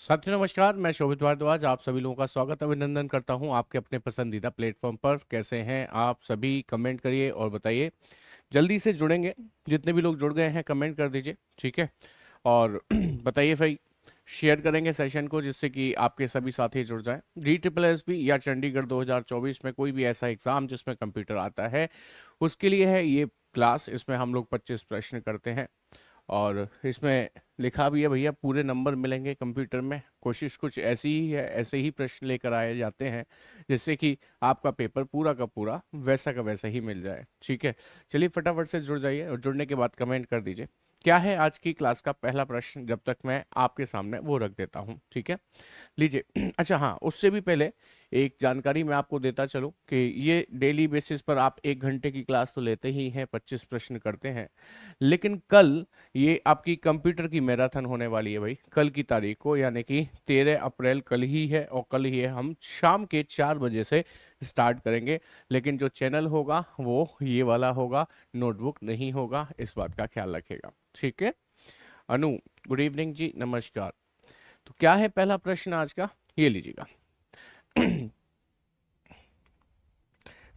साथियों नमस्कार मैं शोभित भारद्वाज आप सभी लोगों का स्वागत अभिनंदन करता हूं आपके अपने पसंदीदा प्लेटफॉर्म पर कैसे हैं आप सभी कमेंट करिए और बताइए जल्दी से जुड़ेंगे जितने भी लोग जुड़ गए हैं कमेंट कर दीजिए ठीक है और बताइए भाई शेयर करेंगे सेशन को जिससे कि आपके सभी साथी जुड़ जाएं डी ट्रिपल एस बी या चंडीगढ़ 2024 में कोई भी ऐसा एग्ज़ाम जिसमें कंप्यूटर आता है उसके लिए है ये क्लास इसमें हम लोग 25 प्रश्न करते हैं और इसमें लिखा भी है भैया पूरे नंबर मिलेंगे कंप्यूटर में कोशिश कुछ ऐसी ही है ऐसे ही प्रश्न लेकर आए जाते हैं जिससे कि आपका पेपर पूरा का पूरा वैसा का वैसा ही मिल जाए ठीक है चलिए फटाफट से जुड़ जाइए और जुड़ने के बाद कमेंट कर दीजिए क्या है आज की क्लास का पहला प्रश्न जब तक मैं आपके सामने वो रख देता हूँ ठीक है लीजिए अच्छा हाँ उससे भी पहले एक जानकारी मैं आपको देता चलूँ कि ये डेली बेसिस पर आप एक घंटे की क्लास तो लेते ही हैं पच्चीस प्रश्न करते हैं लेकिन कल ये आपकी कंप्यूटर की मैराथन होने वाली है भाई कल की तारीख को यानी कि तेरह अप्रैल कल ही है और कल ही है हम शाम के चार बजे से स्टार्ट करेंगे लेकिन जो चैनल होगा वो ये वाला होगा नोटबुक नहीं होगा इस बात का ख्याल रखेगा ठीक है अनु गुड इवनिंग जी नमस्कार तो क्या है पहला प्रश्न आज का ये लीजिएगा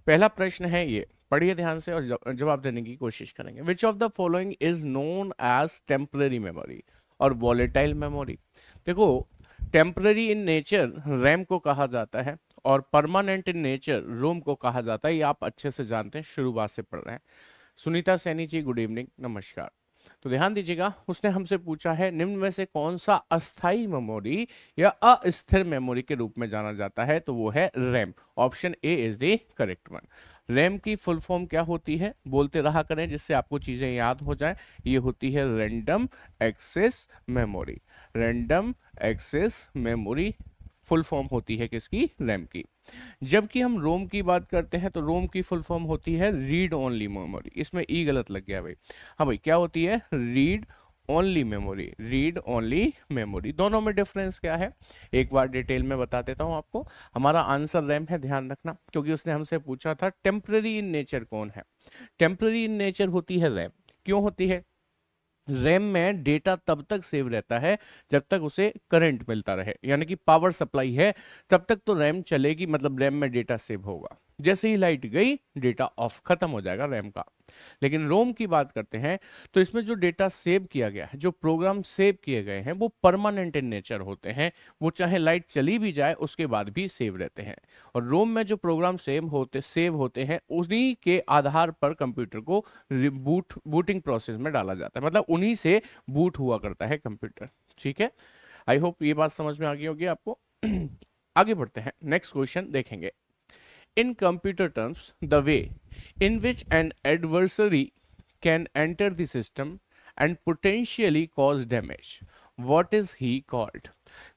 पहला प्रश्न है ये पढ़िए ध्यान से और जवाब देने की कोशिश करेंगे which of the following is known as temporary memory और वॉलेटाइल मेमोरी देखो टेम्पररी इन नेचर रैम को कहा जाता है और परमानेंट इन नेचर रोम को कहा जाता है ये आप अच्छे से जानते हैं शुरुआत से पढ़ रहे हैं सुनीता सैनी जी गुड इवनिंग नमस्कार तो ध्यान दीजिएगा उसने हमसे पूछा है निम्न में से कौन सा अस्थाई मेमोरी या अस्थिर मेमोरी के रूप में जाना जाता है तो वो है RAM option A is the correct one RAM की फुल फॉर्म क्या होती है बोलते रहा करें जिससे आपको चीजें याद हो जाए ये होती है random access memory random access memory full form होती है किसकी रैम की जबकि हम रोम की बात करते हैं तो रोम की फुल फॉर्म होती है रीड ओनली मेमोरी इसमें ई गलत लग गया भाई हाँ भाई क्या होती है read only memory read only memory दोनों में डिफरेंस क्या है एक बार डिटेल में बता देता हूँ आपको हमारा आंसर रैम है ध्यान रखना क्योंकि उसने हमसे पूछा था टेम्प्रेरी इन नेचर कौन है टेम्प्रेरी इन नेचर होती है रैम क्यों होती है रैम में डेटा तब तक सेव रहता है जब तक उसे करंट मिलता रहे यानी कि पावर सप्लाई है तब तक तो रैम चलेगी मतलब रैम में डेटा सेव होगा जैसे ही लाइट गई डेटा ऑफ खत्म हो जाएगा रैम का लेकिन रोम की बात करते हैं तो इसमें जो डेटा सेव किया गया है जो प्रोग्राम सेव किए गए हैं वो परमानेंट इन नेचर होते हैं वो चाहे लाइट चली भी जाए उसके बाद भी सेव रहते हैं और रोम में जो प्रोग्राम सेव होते सेव होते हैं उन्हीं के आधार पर कंप्यूटर को बूट बूटिंग प्रोसेस में डाला जाता है मतलब उन्हीं से बूट हुआ करता है कंप्यूटर ठीक है आई होप ये बात समझ में आ गई होगी आपको आगे बढ़ते हैं नेक्स्ट क्वेश्चन देखेंगे In computer terms, the way in which an adversary can enter the system and potentially cause damage. What is he called?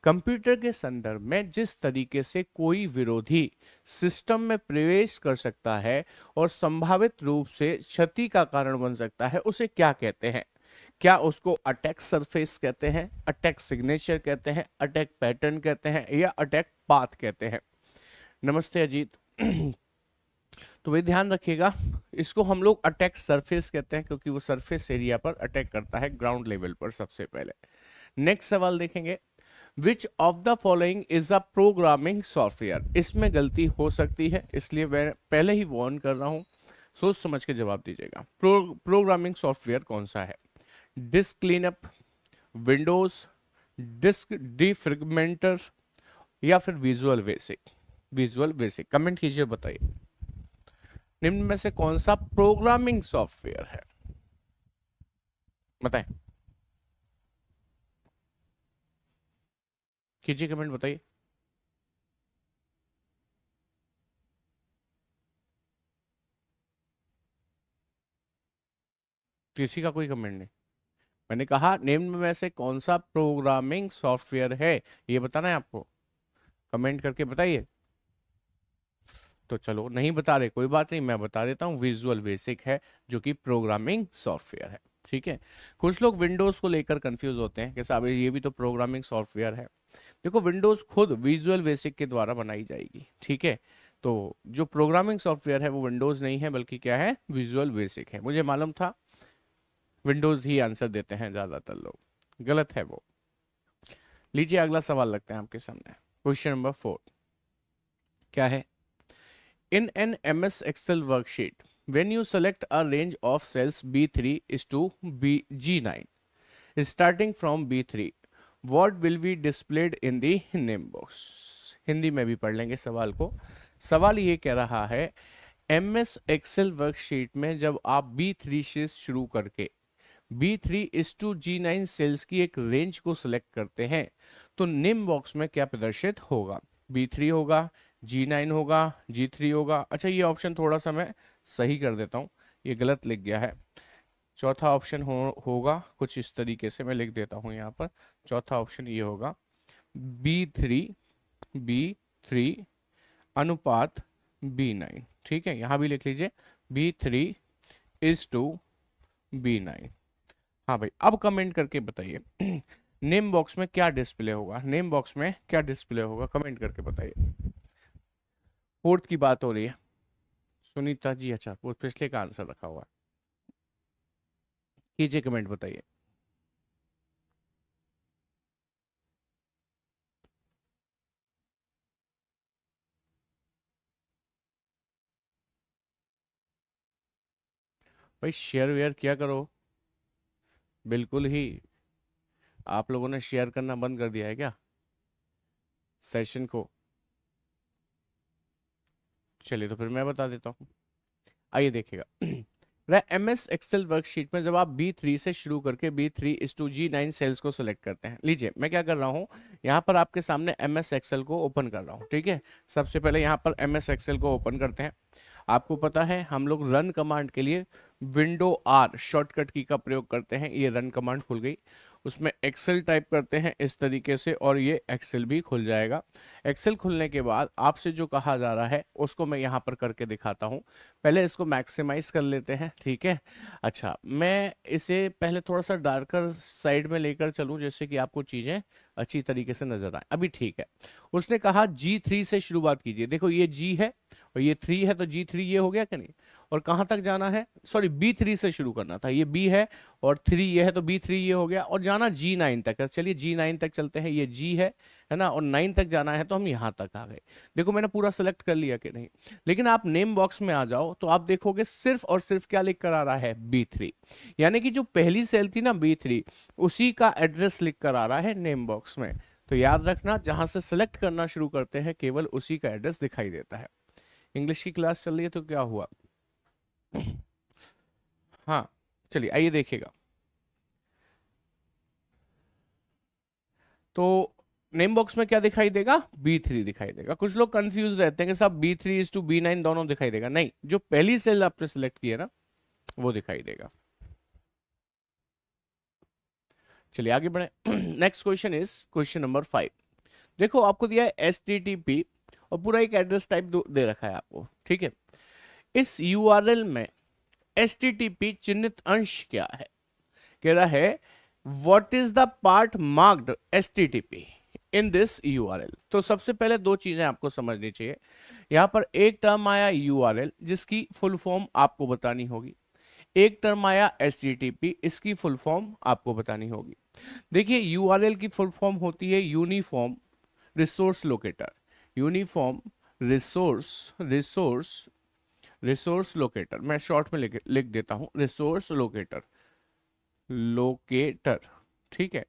Computer के संदर्भ में जिस तरीके से कोई विरोधी सिस्टम में प्रवेश कर सकता है और संभावित रूप से क्षति का कारण बन सकता है उसे क्या कहते हैं क्या उसको अटैक सरफेस कहते हैं अटैक सिग्नेचर कहते हैं अटैक पैटर्न कहते हैं या अटैक पाथ कहते हैं नमस्ते अजीत तो वे ध्यान रखिएगा इसको हम लोग अटैक सरफेस कहते हैं क्योंकि वो सरफेस एरिया पर अटैक करता है ग्राउंड लेवल पर सबसे पहले नेक्स्ट सवाल देखेंगे which of the following is a programming software इसमें गलती हो सकती है इसलिए मैं पहले ही वॉर्न कर रहा हूँ सोच समझ के जवाब दीजिएगा प्रो प्रोग्रामिंग सॉफ्टवेयर कौन सा है disk cleanup Windows disk defragmenter या फिर visual basic visual basic comment कीजिए बताइए निम्न में से कौन सा प्रोग्रामिंग सॉफ्टवेयर है बताएं कीजिए कमेंट बताइए किसी का कोई कमेंट नहीं मैंने कहा निम्न में से कौन सा प्रोग्रामिंग सॉफ्टवेयर है ये बताना है आपको कमेंट करके बताइए तो चलो नहीं बता रहे कोई बात नहीं मैं बता देता हूँ विजुअल बेसिक है जो कि प्रोग्रामिंग सॉफ्टवेयर है ठीक है कुछ लोग विंडोज़ को लेकर कंफ्यूज होते हैं कि साहब ये भी तो प्रोग्रामिंग सॉफ्टवेयर है देखो विंडोज़ खुद विजुअल बेसिक के द्वारा बनाई जाएगी ठीक है तो जो प्रोग्रामिंग सॉफ्टवेयर है वो विंडोज़ नहीं है बल्कि क्या है विजुअल बेसिक है मुझे मालूम था विंडोज़ ही आंसर देते हैं ज़्यादातर लोग गलत है वो लीजिए अगला सवाल लगते हैं आपके सामने क्वेश्चन नंबर फोर क्या है In an MS Excel worksheet, when you select a range of cells B3 is to B G9, starting from B3, what will be displayed in the name box? Hindi में भी पढ़ लेंगे सवाल को सवाल ये कह रहा है एम एस एक्सेल वर्कशीट में जब आप बी थ्री से शुरू करके B three is to G nine cells की एक रेंज को सिलेक्ट करते हैं तो नेम बॉक्स में क्या प्रदर्शित होगा बी थ्री होगा जी नाइन होगा जी थ्री होगा अच्छा ये ऑप्शन थोड़ा सा मैं सही कर देता हूँ ये गलत लिख गया है चौथा ऑप्शन हो होगा कुछ इस तरीके से मैं लिख देता हूँ यहाँ पर चौथा ऑप्शन ये होगा बी थ्री बी थ्री अनुपात बी नाइन ठीक है यहाँ भी लिख लीजिए B three is to B nine हाँ भाई अब कमेंट करके बताइए नेम बॉक्स में क्या डिस्प्ले होगा नेम बॉक्स में क्या डिस्प्ले होगा कमेंट करके बताइए फोर्थ की बात हो रही है सुनीता जी अच्छा वो पिछले का आंसर रखा हुआ कीजिए कमेंट बताइए भाई शेयर वेयर क्या करो बिल्कुल ही आप लोगों ने शेयर करना बंद कर दिया है क्या सेशन को चलिए तो फिर मैं बता देता हूँ आइए देखिएगा वह एम एस एक्सेल वर्कशीट में जब आप बी थ्री से शुरू करके B three is to G nine cells को सिलेक्ट करते हैं लीजिए मैं क्या कर रहा हूँ यहाँ पर आपके सामने एम एस एक्सेल को ओपन कर रहा हूँ ठीक है सबसे पहले यहाँ पर एम एस एक्सेल को ओपन करते हैं आपको पता है हम लोग रन कमांड के लिए विंडो आर शॉर्टकट की का प्रयोग करते हैं ये रन कमांड खुल गई उसमें एक्सेल टाइप करते हैं इस तरीके से और ये एक्सेल भी खुल जाएगा एक्सेल खुलने के बाद आपसे जो कहा जा रहा है उसको मैं यहाँ पर करके दिखाता हूँ पहले इसको मैक्सिमाइज कर लेते हैं ठीक है अच्छा मैं इसे पहले थोड़ा सा डार्कर साइड में लेकर चलूँ जैसे कि आपको चीज़ें अच्छी तरीके से नजर आए अभी ठीक है उसने कहा जी थ्री से शुरुआत कीजिए देखो ये जी है और ये थ्री है तो जी थ्री ये हो गया क्या नहीं और कहां तक जाना है सॉरी बी थ्री से शुरू करना था ये बी है और थ्री ये है तो बी थ्री ये हो गया और जाना जी नाइन तक है चलिए जी नाइन तक चलते हैं ये जी है है ना और नाइन तक जाना है तो हम यहां तक आ गए देखो मैंने पूरा सेलेक्ट कर लिया कि नहीं लेकिन आप नेम बॉक्स में आ जाओ तो आप देखोगे सिर्फ और सिर्फ क्या लिख कर आ रहा है बी थ्री यानी कि जो पहली सेल थी ना बी थ्री उसी का एड्रेस लिख कर आ रहा है नेम बॉक्स में तो याद रखना जहां से सेलेक्ट करना शुरू करते हैं केवल उसी का एड्रेस दिखाई देता है इंग्लिश की क्लास चल रही है तो क्या हुआ हाँ चलिए आइए देखिएगा तो नेम बॉक्स में क्या दिखाई देगा बी थ्री दिखाई देगा कुछ लोग कंफ्यूज रहते हैं कि साहब B three is to B nine दोनों दिखाई देगा नहीं जो पहली सेल आपने सेलेक्ट किया ना वो दिखाई देगा चलिए आगे बढ़े next question is question number five देखो आपको दिया है एस और पूरा एक एड्रेस टाइप दे रखा है आपको ठीक है इस यूआरएल में एस चिन्हित अंश क्या है कह रहा है what is the part marked S in this U तो सबसे पहले दो चीजें आपको समझनी चाहिए यहां पर एक टर्म आया यू जिसकी फुल फॉर्म आपको बतानी होगी एक टर्म आया एस इसकी फुल फॉर्म आपको बतानी होगी देखिए यू की फुल फॉर्म होती है uniform resource locator uniform resource resource resource locator मैं शॉर्ट में लिख देता हूँ रिसोर्स लोकेटर लोकेटर ठीक है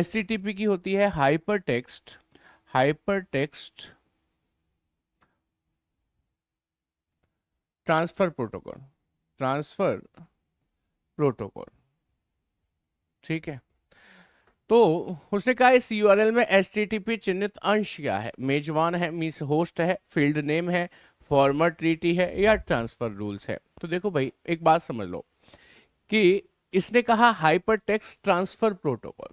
एस की होती है hyper text hyper text transfer protocol transfer protocol ठीक है तो उसने कहा इस यूआरएल में एस चिन्हित अंश क्या है मेजबान है मीस होस्ट है फील्ड नेम है फॉर्मर ट्रीटी है या ट्रांसफर रूल्स है तो देखो भाई एक बात समझ लो कि इसने कहा hyper text transfer protocol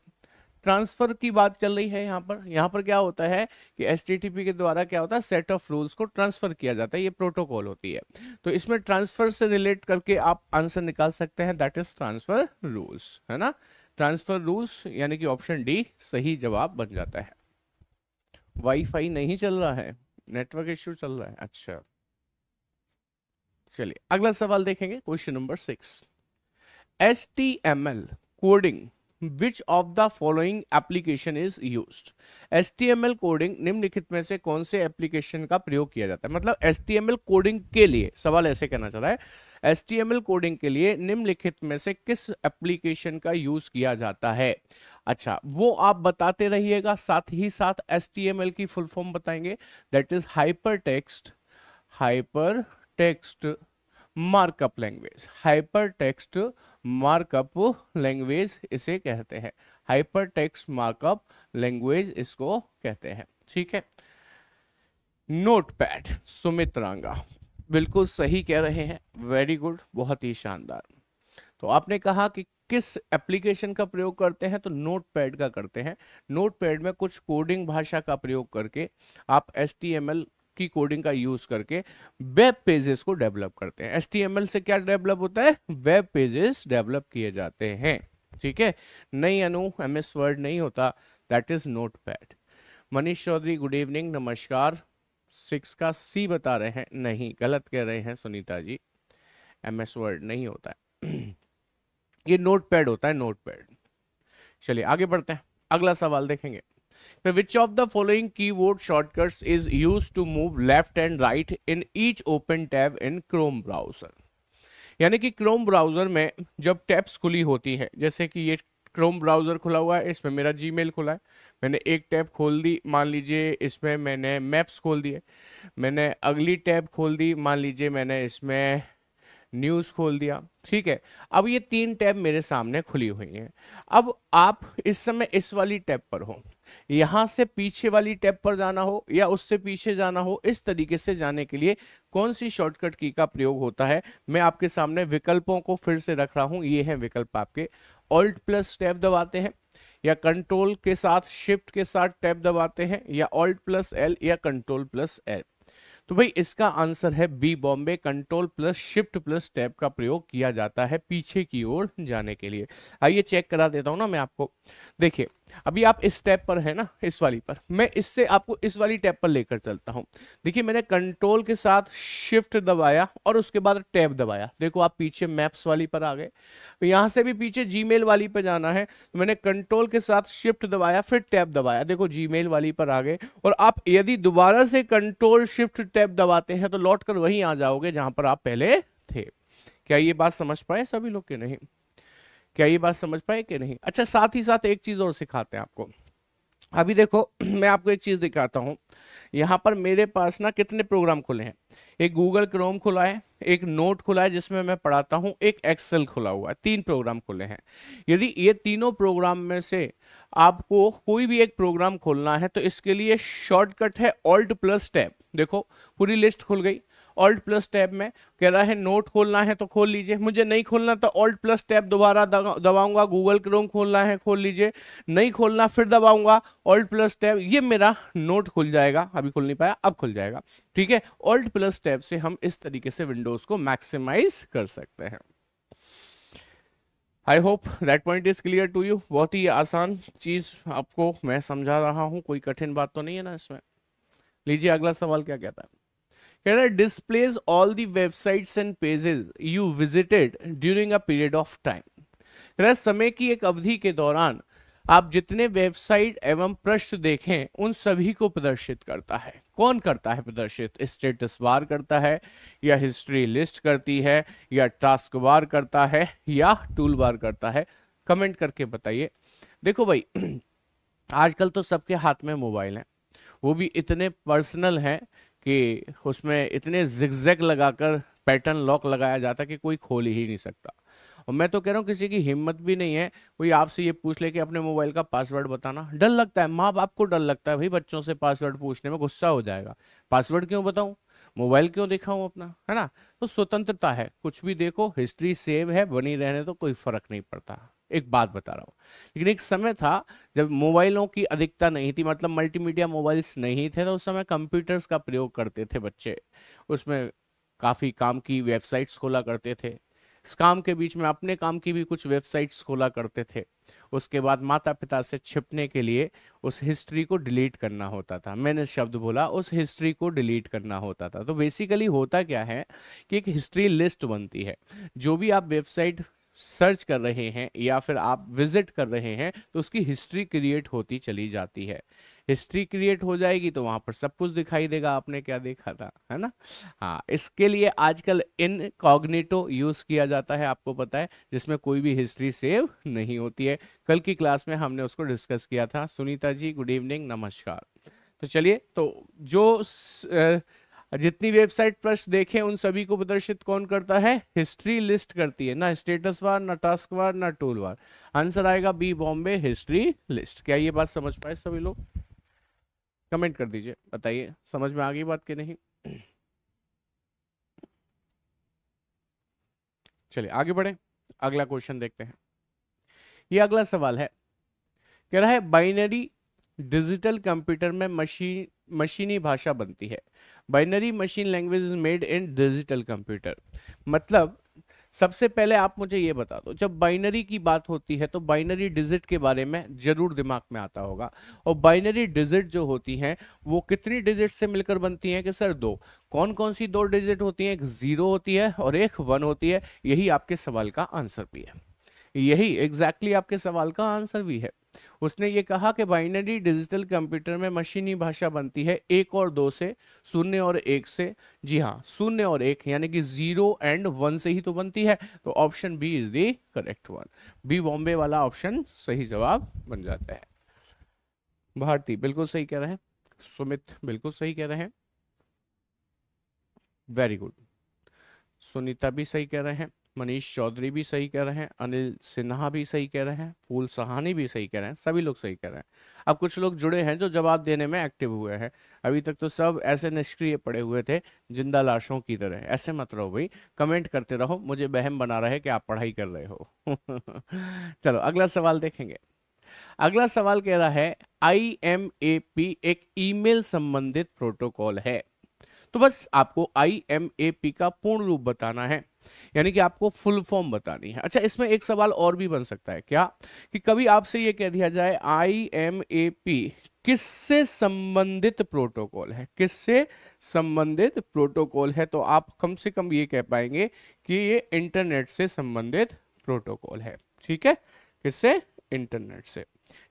transfer की बात चल रही है यहाँ पर यहाँ पर क्या होता है कि एस के द्वारा क्या होता है सेट ऑफ रूल्स को ट्रांसफर किया जाता है ये प्रोटोकॉल होती है तो इसमें ट्रांसफर से रिलेट करके आप आंसर निकाल सकते हैं दैट इज ट्रांसफर रूल्स है ना ट्रांसफर रूल्स यानी कि ऑप्शन डी सही जवाब बन जाता है वाईफाई नहीं चल रहा है नेटवर्क इश्यू चल रहा है अच्छा चलिए अगला सवाल देखेंगे question number six S T M L coding which of the following application is use S T M L coding निम्नलिखित में से कौन से एप्लीकेशन का प्रयोग किया जाता है मतलब S T M L coding के लिए सवाल ऐसे कहना चाह रहा है S T M L coding के लिए निम्नलिखित में से किस एप्लीकेशन का यूज किया जाता है अच्छा वो आप बताते रहिएगा साथ ही साथ एस की फुल फॉर्म बताएंगे that is hyper text hyper text markup language hyper text markup language इसे कहते हैं हाइपर टेक्स्ट मार्कअप लैंग्वेज इसको कहते हैं ठीक है नोट पैड सुमित रंगा बिल्कुल सही कह रहे हैं वेरी गुड बहुत ही शानदार तो आपने कहा कि किस एप्लीकेशन का प्रयोग करते हैं तो नोट पैड का करते हैं नोट पैड में कुछ कोडिंग भाषा का प्रयोग करके आप एस की कोडिंग का यूज करके वेब पेजेस को डेवलप करते हैं एस से क्या डेवलप होता है वेब पेजेस डेवलप किए जाते हैं ठीक है नहीं अनु एम एस वर्ड नहीं होता that is note pad Manish Chaudhary good evening नमस्कार सिक्स का सी बता रहे हैं नहीं गलत कह रहे हैं Sunita ji M S word नहीं होता है ये नोट पैड होता है नोट पैड चलिए आगे बढ़ते हैं अगला सवाल देखेंगे which of the following key shortcuts is used to move left and right in each open tab in Chrome browser यानी कि क्रोम ब्राउजर में जब टैब्स खुली होती है जैसे कि ये क्रोम ब्राउजर खुला हुआ है इसमें मेरा मेल खुला है मैंने एक टैब खोल दी मान लीजिए इसमें मैंने मैप्स खोल दिए मैंने अगली टैब खोल दी मान लीजिए मैंने इसमें न्यूज़ खोल दिया ठीक है अब ये तीन टैब मेरे सामने खुली हुई हैं अब आप इस समय इस वाली टैब पर हो यहाँ से पीछे वाली टैब पर जाना हो या उससे पीछे जाना हो इस तरीके से जाने के लिए कौन सी शॉर्टकट की का प्रयोग होता है मैं आपके सामने विकल्पों को फिर से रख रहा हूँ ये है विकल्प आपके ऑल्ट प्लस टैब दबाते हैं या कंट्रोल के साथ शिफ्ट के साथ टैब दबाते हैं या ऑल्ट प्लस एल या कंट्रोल प्लस एल तो भाई इसका आंसर है B Bombay control plus shift plus tab का प्रयोग किया जाता है पीछे की ओर जाने के लिए आइए चेक करा देता हूं ना मैं आपको देखिए अभी आप इस टैप पर है ना इस वाली पर मैं इससे आपको इस वाली टैप पर लेकर चलता हूं देखिए मैंने कंट्रोल के साथ शिफ्ट दबाया और उसके बाद टैब दबाया देखो आप पीछे मैप्स वाली पर आ गए तो यहां से भी पीछे जीमेल वाली पर जाना है तो मैंने कंट्रोल के साथ शिफ्ट दबाया फिर टैब दबाया देखो जी वाली पर आ गए और आप यदि दोबारा से कंट्रोल शिफ्ट टैब दबाते हैं तो लौट कर वहीं आ जाओगे जहां पर आप पहले थे क्या ये बात समझ पाए सभी लोग के नहीं क्या ये बात समझ पाए कि नहीं अच्छा साथ ही साथ एक चीज और सिखाते हैं आपको अभी देखो मैं आपको एक चीज दिखाता हूँ यहाँ पर मेरे पास ना कितने प्रोग्राम खुले हैं एक गूगल क्रोम खुला है एक नोट खुला है जिसमें मैं पढ़ाता हूँ एक एक्सेल खुला हुआ है तीन प्रोग्राम खुले हैं यदि ये तीनों प्रोग्राम में से आपको कोई भी एक प्रोग्राम खोलना है तो इसके लिए शॉर्टकट है ऑल्ट प्लस टैब देखो पूरी लिस्ट खुल गई ऑल्ट प्लस टैब में कह रहा है नोट खोलना है तो खोल लीजिए मुझे नहीं खोलना तो ऑल्ट प्लस टैब दोबारा दबाऊंगा गूगल क्रोम खोलना है खोल लीजिए नहीं खोलना फिर दबाऊंगा ऑल्ट प्लस टैब ये मेरा नोट खुल जाएगा अभी खुल नहीं पाया अब खुल जाएगा ठीक है ऑल्ट प्लस टैब से हम इस तरीके से विंडोज को मैक्सिमाइज कर सकते हैं I hope that point is clear to you बहुत ही आसान चीज आपको मैं समझा रहा हूँ कोई कठिन बात तो नहीं है ना इसमें लीजिए अगला सवाल क्या कहता है कह रहा है displays all the websites and pages you visited during a period of time कह रहा है समय की एक अवधि के दौरान आप जितने वेबसाइट एवं पृष्ठ देखें उन सभी को प्रदर्शित करता है कौन करता है प्रदर्शित स्टेटस बार करता है या हिस्ट्री लिस्ट करती है या टास्क बार करता है या टूल बार करता है कमेंट करके बताइए देखो भाई आजकल तो सबके हाथ में मोबाइल हैं वो भी इतने पर्सनल हैं कि उसमें इतने जिगजैग लगाकर पैटर्न लॉक लगाया जाता कि कोई खोल ही नहीं सकता और मैं तो कह रहा हूँ किसी की हिम्मत भी नहीं है कोई आपसे ये पूछ ले कि अपने मोबाइल का पासवर्ड बताना डर लगता है माँ बाप को डर लगता है भाई बच्चों से पासवर्ड पूछने में गुस्सा हो जाएगा पासवर्ड क्यों बताऊँ मोबाइल क्यों दिखाऊँ अपना है ना तो स्वतंत्रता है कुछ भी देखो हिस्ट्री सेव है बनी रहने तो कोई फर्क नहीं पड़ता एक बात बता रहा हूँ लेकिन एक समय था जब मोबाइलों की अधिकता नहीं थी मतलब मल्टीमीडिया मोबाइल्स नहीं थे तो उस समय कंप्यूटर्स का प्रयोग करते थे बच्चे उसमें काफ़ी काम की वेबसाइट्स खोला करते थे इस काम के बीच में अपने काम की भी कुछ वेबसाइट्स खोला करते थे उसके बाद माता पिता से छिपने के लिए उस हिस्ट्री को डिलीट करना होता था मैंने शब्द बोला उस हिस्ट्री को डिलीट करना होता था तो बेसिकली होता क्या है कि एक हिस्ट्री लिस्ट बनती है जो भी आप वेबसाइट सर्च कर रहे हैं या फिर आप विजिट कर रहे हैं तो उसकी हिस्ट्री क्रिएट होती चली जाती है हिस्ट्री क्रिएट हो जाएगी तो वहां पर सब कुछ दिखाई देगा आपने क्या देखा था है ना हाँ इसके लिए आजकल इन कॉग्नेटो यूज़ किया जाता है आपको पता है जिसमें कोई भी हिस्ट्री सेव नहीं होती है कल की क्लास में हमने उसको डिस्कस किया था सुनीता जी गुड इवनिंग नमस्कार तो चलिए तो जो स, आ, जितनी वेबसाइट पर देखें उन सभी को प्रदर्शित कौन करता है हिस्ट्री लिस्ट करती है ना स्टेटस वार ना टास्क वार ना टूल वार आंसर आएगा बी बॉम्बे हिस्ट्री लिस्ट क्या ये बात समझ पाए सभी लोग कमेंट कर दीजिए बताइए समझ में आ गई बात कि नहीं चलिए आगे बढ़े अगला क्वेश्चन देखते हैं ये अगला सवाल है कह रहा है बाइनरी डिजिटल कंप्यूटर में मशीन मशीनी भाषा बनती है binary machine language is made in digital computer मतलब सबसे पहले आप मुझे ये बता दो जब बाइनरी की बात होती है तो बाइनरी डिजिट के बारे में जरूर दिमाग में आता होगा और बाइनरी डिजिट जो होती हैं वो कितनी डिजिट से मिलकर बनती हैं कि सर दो कौन कौन सी दो डिजिट होती हैं एक जीरो होती है और एक वन होती है यही आपके सवाल का आंसर भी है यही एग्जैक्टली exactly आपके सवाल का आंसर भी है उसने ये कहा कि बाइनरी डिजिटल कंप्यूटर में मशीनी भाषा बनती है एक और दो से शून्य और एक से जी हाँ शून्य और एक यानी कि जीरो एंड वन से ही तो बनती है तो option B is the correct one B Bombay वाला ऑप्शन सही जवाब बन जाता है भारती बिल्कुल सही कह रहे हैं सुमित बिल्कुल सही कह रहे हैं वेरी गुड सुनीता भी सही कह रहे हैं मनीष चौधरी भी सही कह रहे हैं अनिल सिन्हा भी सही कह रहे हैं फूल सहानी भी सही कह रहे हैं सभी लोग सही कह रहे हैं अब कुछ लोग जुड़े हैं जो जवाब देने में एक्टिव हुए हैं अभी तक तो सब ऐसे निष्क्रिय पड़े हुए थे जिंदा लाशों की तरह ऐसे मत रहो भाई कमेंट करते रहो मुझे बहम बना रहे कि आप पढ़ाई कर रहे हो चलो अगला सवाल देखेंगे अगला सवाल कह रहा है आई एक ईमेल संबंधित प्रोटोकॉल है तो बस आपको आई एम ए पी का पूर्ण रूप बताना है यानी कि आपको फुल फॉर्म बतानी है अच्छा इसमें एक सवाल और भी बन सकता है क्या कि कभी आपसे यह कह दिया जाए आई एम ए पी किससे संबंधित प्रोटोकॉल है किससे संबंधित प्रोटोकॉल है तो आप कम से कम ये कह पाएंगे कि ये इंटरनेट से संबंधित प्रोटोकॉल है ठीक है किससे इंटरनेट से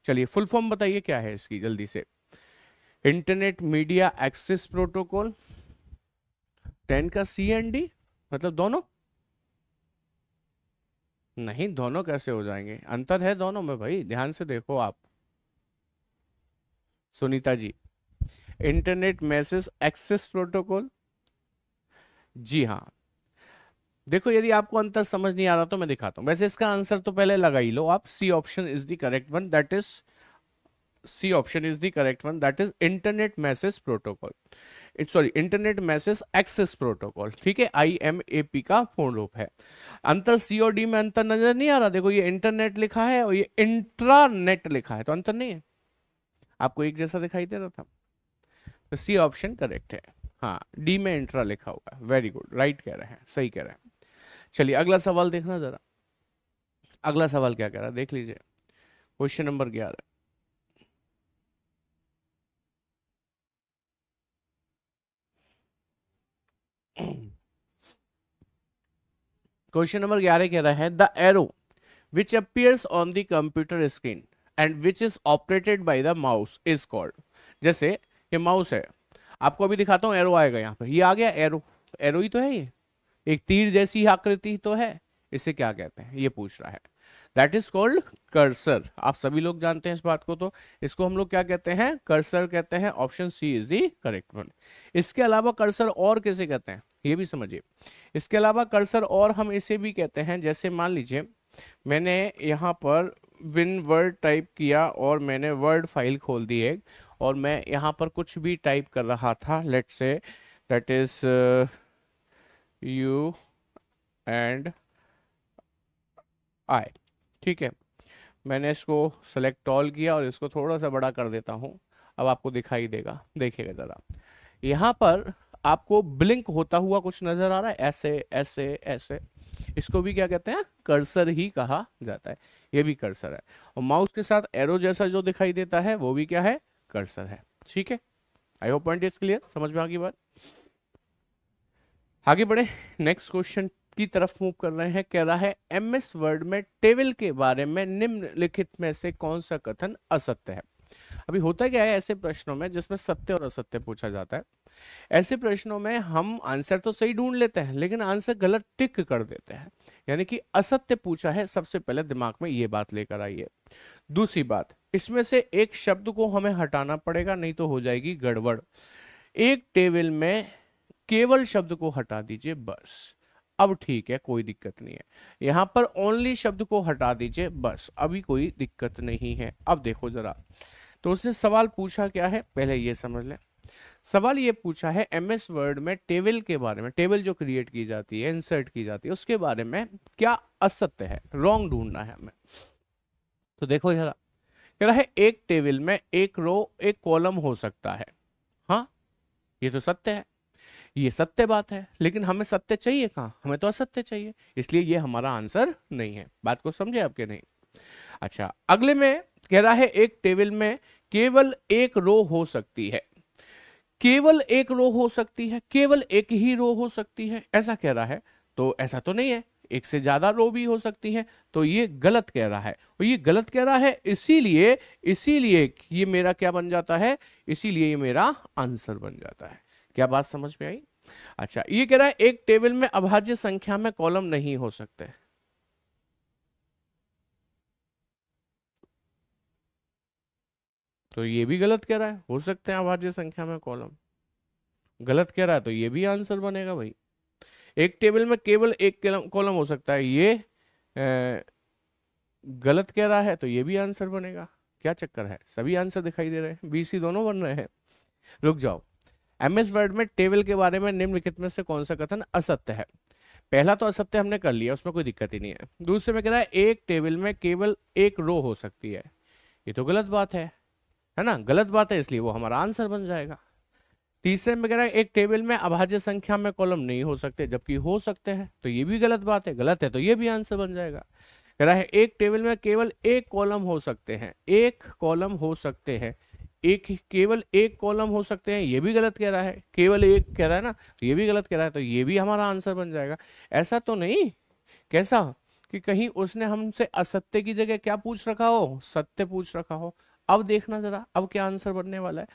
चलिए फुल फॉर्म बताइए क्या है इसकी जल्दी से internet media access protocol ten का सी एंड डी मतलब दोनों नहीं दोनों कैसे हो जाएंगे अंतर है दोनों में भाई ध्यान से देखो आप Sunita ji internet message access protocol जी हाँ देखो यदि आपको अंतर समझ नहीं आ रहा तो मैं दिखाता हूं वैसे इसका आंसर तो पहले लगा ही लो आप C option is the correct one that is C option is the correct one that is internet message protocol sorry internet message access protocol ठीक है आई एम ए पी का पूर्ण रूप है अंतर सी और डी में अंतर नजर नहीं आ रहा देखो ये इंटरनेट लिखा है और ये इंट्रानेट लिखा है तो अंतर नहीं है आपको एक जैसा दिखाई दे रहा था तो सी ऑप्शन करेक्ट है हाँ डी में इंट्रा लिखा हुआ है वेरी गुड राइट कह रहे हैं सही कह रहे हैं चलिए अगला सवाल देखना जरा अगला सवाल क्या कह रहा है देख लीजिए क्वेश्चन नंबर ग्यारह क्वेश्चन नंबर ग्यारह कह रहा है the arrow which appears on the computer screen and which is operated by the mouse is called जैसे ये माउस है आपको अभी दिखाता हूँ एरो आएगा यहाँ पे ये आ गया एरो एरो ही तो है ये एक तीर जैसी आकृति तो है इसे क्या कहते हैं ये पूछ रहा है दैट इज कॉल्ड कर्सर आप सभी लोग जानते हैं इस बात को तो इसको हम लोग क्या कहते हैं कर्सर कहते हैं option C is the correct one इसके अलावा कर्सर और कैसे कहते हैं ये भी समझिए इसके अलावा कर्सर और हम इसे भी कहते हैं जैसे मान लीजिए मैंने यहाँ पर विन वर्ड टाइप किया और मैंने वर्ड फाइल खोल दी एक और मैं यहाँ पर कुछ भी टाइप कर रहा था लेट से that is you and I ठीक है मैंने इसको सेलेक्ट ऑल किया और इसको थोड़ा सा बड़ा कर देता हूँ अब आपको दिखाई देगा देखिएगा ज़रा यहाँ पर आपको ब्लिंक होता हुआ कुछ नजर आ रहा है ऐसे ऐसे ऐसे इसको भी क्या कहते हैं कर्सर ही कहा जाता है ये भी कर्सर है और माउस के साथ एरो जैसा जो दिखाई देता है वो भी क्या है कर्सर है ठीक है I hope point is clear समझ में आगे बात आगे बढ़े नेक्स्ट क्वेश्चन की तरफ मूव कर रहे हैं कह रहा है एम एस वर्ड में टेबल के बारे में निम्नलिखित में से कौन सा कथन असत्य है अभी होता क्या है ऐसे प्रश्नों में जिसमें सत्य और असत्य पूछा जाता है ऐसे प्रश्नों में हम आंसर तो सही ढूंढ लेते हैं लेकिन आंसर गलत टिक कर देते हैं यानी कि असत्य पूछा है सबसे पहले दिमाग में ये बात लेकर आइए दूसरी बात इसमें से एक शब्द को हमें हटाना पड़ेगा नहीं तो हो जाएगी गड़बड़ एक टेबल में केवल शब्द को हटा दीजिए बस अब ठीक है कोई दिक्कत नहीं है यहां पर ओनली शब्द को हटा दीजिए बस अभी कोई दिक्कत नहीं है अब देखो जरा तो उसने सवाल पूछा क्या है पहले यह समझ लें सवाल ये पूछा है एम एस वर्ड में टेबल के बारे में टेबल जो क्रिएट की जाती है इंसर्ट की जाती है उसके बारे में क्या असत्य है रॉन्ग ढूंढना है हमें तो देखो जरा कह रहा है एक टेबल में एक रो एक कॉलम हो सकता है हाँ ये तो सत्य है ये सत्य बात है लेकिन हमें सत्य चाहिए कहाँ हमें तो असत्य चाहिए इसलिए ये हमारा आंसर नहीं है बात को समझे आपके नहीं अच्छा अगले में कह रहा है एक टेबल में केवल एक रो हो सकती है केवल एक रो हो सकती है केवल एक ही रो हो सकती है ऐसा कह रहा है तो ऐसा तो नहीं है एक से ज्यादा रो भी हो सकती है तो ये गलत कह रहा है और ये गलत कह रहा है इसीलिए इसीलिए ये मेरा क्या बन जाता है इसीलिए ये मेरा आंसर बन जाता है क्या बात समझ में आई अच्छा ये कह रहा है एक टेबल में अभाज्य संख्या में कॉलम नहीं हो सकते तो ये भी गलत कह रहा है हो सकते हैं अभाज्य संख्या में कॉलम गलत कह रहा है तो ये भी आंसर बनेगा भाई एक टेबल में केवल एक कॉलम हो सकता है ये ए, गलत कह रहा है तो ये भी आंसर बनेगा क्या चक्कर है सभी आंसर दिखाई दे रहे हैं बीसी दोनों बन रहे हैं रुक जाओ एम एस वर्ड में टेबल के बारे में निम्नलिखित में से कौन सा कथन असत्य है पहला तो असत्य हमने कर लिया उसमें कोई दिक्कत ही नहीं है दूसरे में कह रहा है एक टेबल में केवल एक रो हो सकती है ये तो गलत बात है है ना गलत बात है इसलिए वो हमारा आंसर बन जाएगा तीसरे में कह रहा है एक टेबल में अभाज्य संख्या में कॉलम नहीं हो सकते जबकि हो सकते हैं तो ये भी गलत बात है गलत है तो ये भी आंसर बन जाएगा कह रहा है एक टेबल में केवल एक कॉलम हो सकते हैं एक कॉलम हो सकते हैं एक केवल एक कॉलम हो सकते हैं ये भी गलत कह रहा है केवल एक कह रहा है ना तो ये भी गलत कह रहा है तो ये भी हमारा आंसर बन जाएगा ऐसा तो नहीं कैसा कि कहीं उसने हमसे असत्य की जगह क्या पूछ रखा हो सत्य पूछ रखा हो अब देखना ज़रा अब क्या आंसर बनने वाला है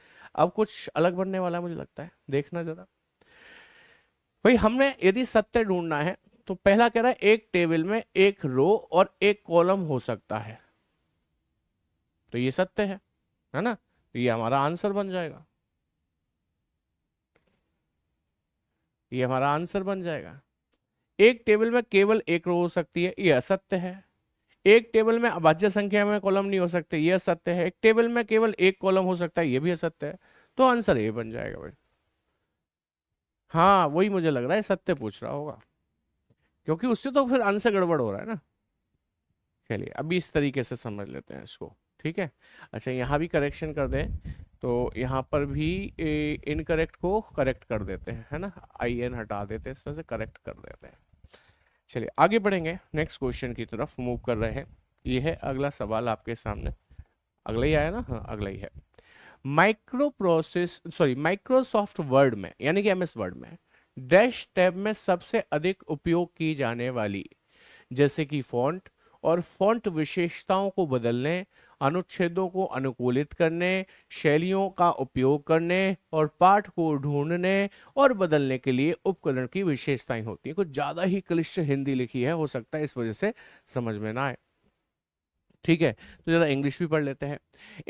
अब कुछ अलग बनने वाला है मुझे लगता है देखना ज़रा भाई हमने यदि सत्य ढूंढना है तो पहला कह रहा है एक टेबल में एक रो और एक कॉलम हो सकता है तो ये सत्य है है ना तो ये हमारा आंसर बन जाएगा ये हमारा आंसर बन जाएगा एक टेबल में केवल एक रो हो सकती है ये असत्य है एक टेबल में अभाज्य संख्या में कॉलम नहीं हो सकते ये असत्य है एक टेबल में केवल एक कॉलम हो सकता है ये भी असत्य है तो आंसर ए बन जाएगा भाई हाँ वही मुझे लग रहा है सत्य पूछ रहा होगा क्योंकि उससे तो फिर आंसर गड़बड़ हो रहा है ना चलिए अभी इस तरीके से समझ लेते हैं इसको ठीक है अच्छा यहाँ भी करेक्शन कर दें तो यहाँ पर भी इनकरेक्ट को करेक्ट कर देते हैं है ना आई एन हटा देते हैं तरह से करेक्ट कर देते हैं चलिए आगे बढ़ेंगे नेक्स्ट क्वेश्चन की तरफ मूव कर रहे हैं ये है अगला सवाल आपके सामने अगला ही आया ना हाँ अगला ही है micro process sorry Microsoft Word में यानी कि एमएस वर्ड में डैश टैब में सबसे अधिक उपयोग की जाने वाली जैसे कि फॉन्ट और फॉन्ट विशेषताओं को बदलने अनुच्छेदों को अनुकूलित करने शैलियों का उपयोग करने और पाठ को ढूंढने और बदलने के लिए उपकरण की विशेषताएं होती हैं कुछ ज़्यादा ही क्लिष्ट हिंदी लिखी है हो सकता है इस वजह से समझ में ना आए ठीक है तो जरा इंग्लिश भी पढ़ लेते हैं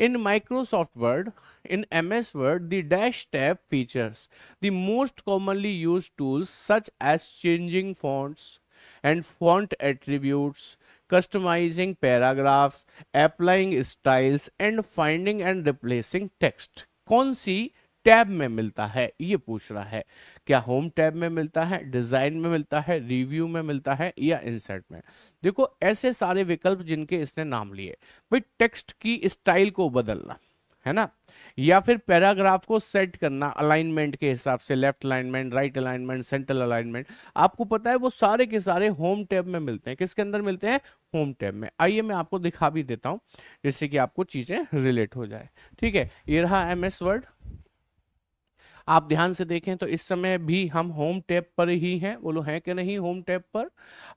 in Microsoft Word in M S Word the dash tab features the most commonly use tools such as changing fonts and font attributes customizing paragraphs, applying styles and finding and replacing text कौन सी tab में मिलता है ये पूछ रहा है क्या होम टैब में मिलता है डिजाइन में मिलता है रिव्यू में मिलता है या इंसर्ट में देखो ऐसे सारे विकल्प जिनके इसने नाम लिए भाई टेक्स्ट की स्टाइल को बदलना है ना या फिर पैराग्राफ को सेट करना अलाइनमेंट के हिसाब से left alignment right alignment central alignment आपको पता है वो सारे के सारे होम टैब में मिलते हैं किसके अंदर मिलते हैं होम टैब में आइए मैं आपको दिखा भी देता हूं जिससे कि आपको चीज़ें रिलेट हो जाए ठीक है ये रहा एम एस वर्ड आप ध्यान से देखें तो इस समय भी हम होम टैब पर ही हैं बोलो हैं कि नहीं होम टैब पर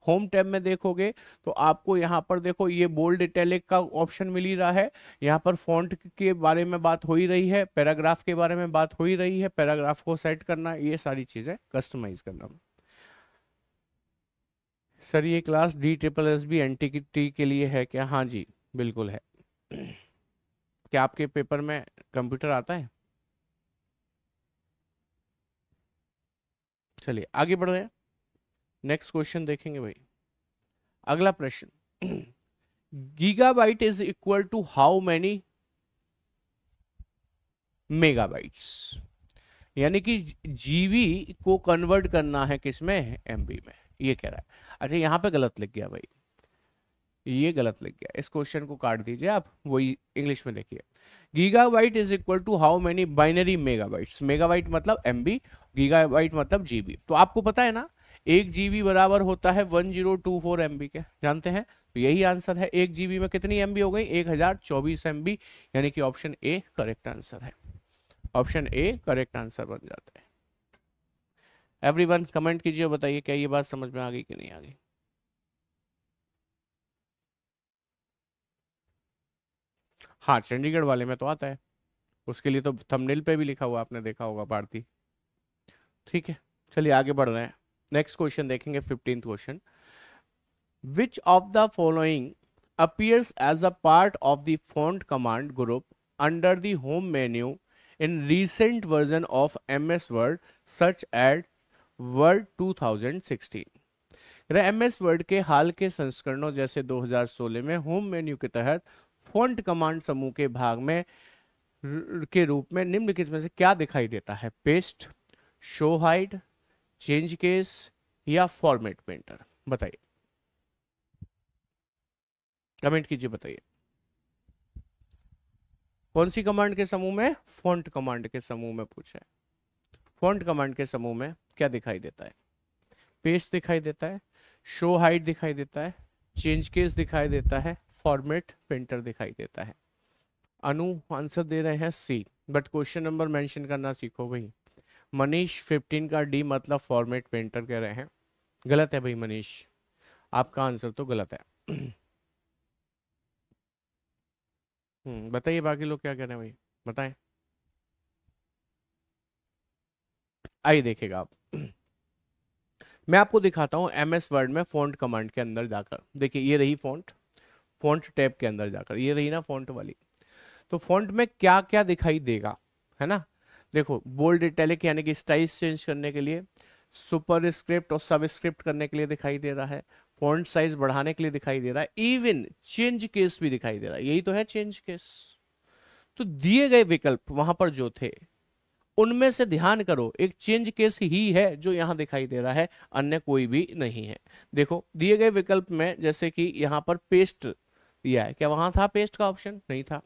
होम टैब में देखोगे तो आपको यहाँ पर देखो ये बोल्ड इटैलिक का ऑप्शन मिल ही रहा है यहाँ पर फॉन्ट के बारे में बात हो ही रही है पैराग्राफ के बारे में बात हो ही रही है पैराग्राफ को सेट करना ये सारी चीज़ें कस्टमाइज करना सर ये class D triple S B N के लिए है क्या हाँ जी बिल्कुल है क्या आपके पेपर में कंप्यूटर आता है चलिए आगे बढ़ रहे नेक्स्ट क्वेश्चन देखेंगे भाई अगला प्रश्न gigabyte is equal to how many megabytes यानी कि जीवी को कन्वर्ट करना है किसमें एमबी में ये कह रहा है अच्छा यहाँ पे गलत लग गया भाई ये गलत लग गया इस क्वेश्चन को काट दीजिए आप वही इंग्लिश में देखिए gigabyte is equal to how many binary megabytes megabyte मतलब एम बी गीगाबाइट मतलब जीबी तो आपको पता है ना एक जीबी बराबर होता है one zero two four M B के जानते हैं तो यही आंसर है एक जीबी में कितनी एम बी हो गई एक हजार चौबीस एम बी यानी कि ऑप्शन ए करेक्ट आंसर है ऑप्शन ए करेक्ट आंसर बन जाता है एवरीवन कमेंट कीजिए बताइए क्या ये बात समझ में आ गई कि नहीं आ गई हाँ चंडीगढ़ वाले में तो आता है उसके लिए तो थंबनेल पे भी लिखा हुआ आपने देखा होगा भारती ठीक है चलिए आगे बढ़ रहे हैं नेक्स्ट क्वेश्चन देखेंगे fifteenth question which of the following appears as a part of the font command group under the home menu in recent version of M S Word MS at Word two thousand sixteen M S Word के हाल के संस्करणों जैसे 2016 में home menu के तहत font command समूह के भाग में के रूप में निम्नलिखित में से क्या दिखाई देता है paste show hide change case या फॉर्मेट पेंटर बताइए कमेंट कीजिए बताइए कौन सी कमांड के समूह में फॉन्ट कमांड के समूह में पूछा है फॉन्ट कमांड के समूह में क्या दिखाई देता है पेस्ट दिखाई देता है शो हाइट दिखाई देता है चेंज केस दिखाई देता है फॉर्मेट प्रिंटर दिखाई देता है अनु आंसर दे रहे हैं C but question number mention करना सीखो भाई मनीष 15 का डी मतलब फॉर्मेट प्रिंटर कह रहे हैं गलत है भाई मनीष आपका आंसर तो गलत है हम्म, बताइए बाकी लोग क्या कह रहे हैं भाई बताएं आई देखेगा आप मैं आपको दिखाता हूँ एमएस वर्ड में फ़ॉन्ट कमांड के अंदर जाकर देखिए ये रही फ़ॉन्ट फॉन्ट टैब के अंदर जाकर ये रही ना फॉन्ट वाली तो फॉन्ट में क्या क्या दिखाई देगा है ना देखो बोल्ड इटैलिक यानी कि स्टाइल चेंज करने के लिए सुपर स्क्रिप्ट और सब स्क्रिप्ट करने के लिए दिखाई दे रहा है फॉन्ट साइज बढ़ाने के लिए दिखाई दे रहा है इवन चेंज केस भी दिखाई दे रहा है यही तो है चेंज केस तो दिए गए विकल्प वहां पर जो थे उनमें से ध्यान करो एक चेंज केस ही है जो यहां दिखाई दे रहा है अन्य कोई भी नहीं है देखो दिए गए विकल्प में जैसे कि यहां पर पेस्ट दिया है क्या वहां था पेस्ट का ऑप्शन नहीं था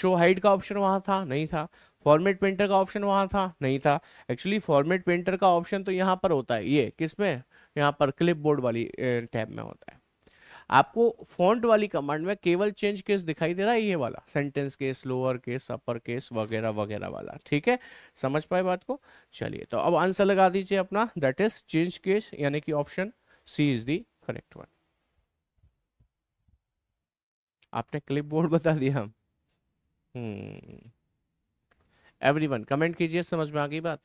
शो हाइट का ऑप्शन वहां था नहीं था फॉर्मेट पेंटर का ऑप्शन वहां था नहीं था एक्चुअली फॉर्मेट पेंटर का ऑप्शन तो यहाँ पर होता है ये किस में यहाँ पर क्लिप बोर्ड वाली टैब में होता है आपको फॉन्ट वाली कमांड में केवल चेंज केस दिखाई दे रहा है ये वाला sentence case lower case upper case वगैरह वगैरह वाला ठीक है समझ पाए बात को चलिए तो अब आंसर लगा दीजिए अपना दैट इज चेंज केस यानी कि option C is the correct one आपने क्लिप बोर्ड बता दिया एवरी वन कमेंट कीजिए समझ में आ गई बात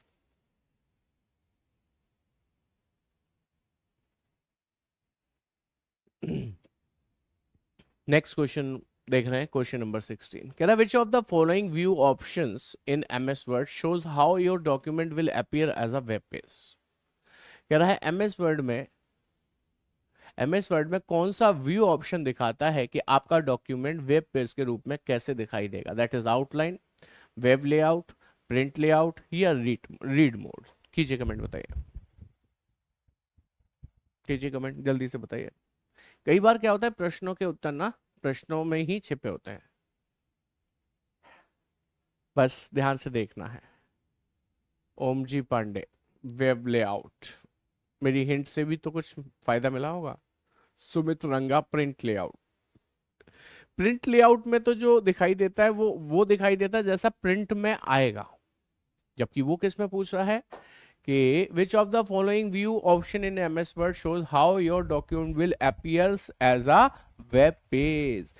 नेक्स्ट क्वेश्चन देख रहे हैं क्वेश्चन नंबर सिक्सटीन कह रहा which of the following view option in M S Word shows how your document will appear as a web page कह रहा है एमएस वर्ड में एम एस वर्ड में कौन सा व्यू ऑप्शन दिखाता है कि आपका डॉक्यूमेंट वेब पेज के रूप में कैसे दिखाई देगा that is outline web layout print layout या रीड रीड मोड कीजिए कमेंट बताइए कीजिए कमेंट जल्दी से बताइए कई बार क्या होता है प्रश्नों के उत्तर ना प्रश्नों में ही छिपे होते हैं बस ध्यान से देखना है ओम जी पांडे वेब लेआउट मेरी हिंट से भी तो कुछ फायदा मिला होगा सुमित रंगा प्रिंट लेआउट प्रिंट लेआउट में तो जो दिखाई देता है वो वो दिखाई देता है जैसा प्रिंट में आएगा जबकि वो किस में पूछ रहा है कि which of the following view option in M S Word shows how your document will appear as a web page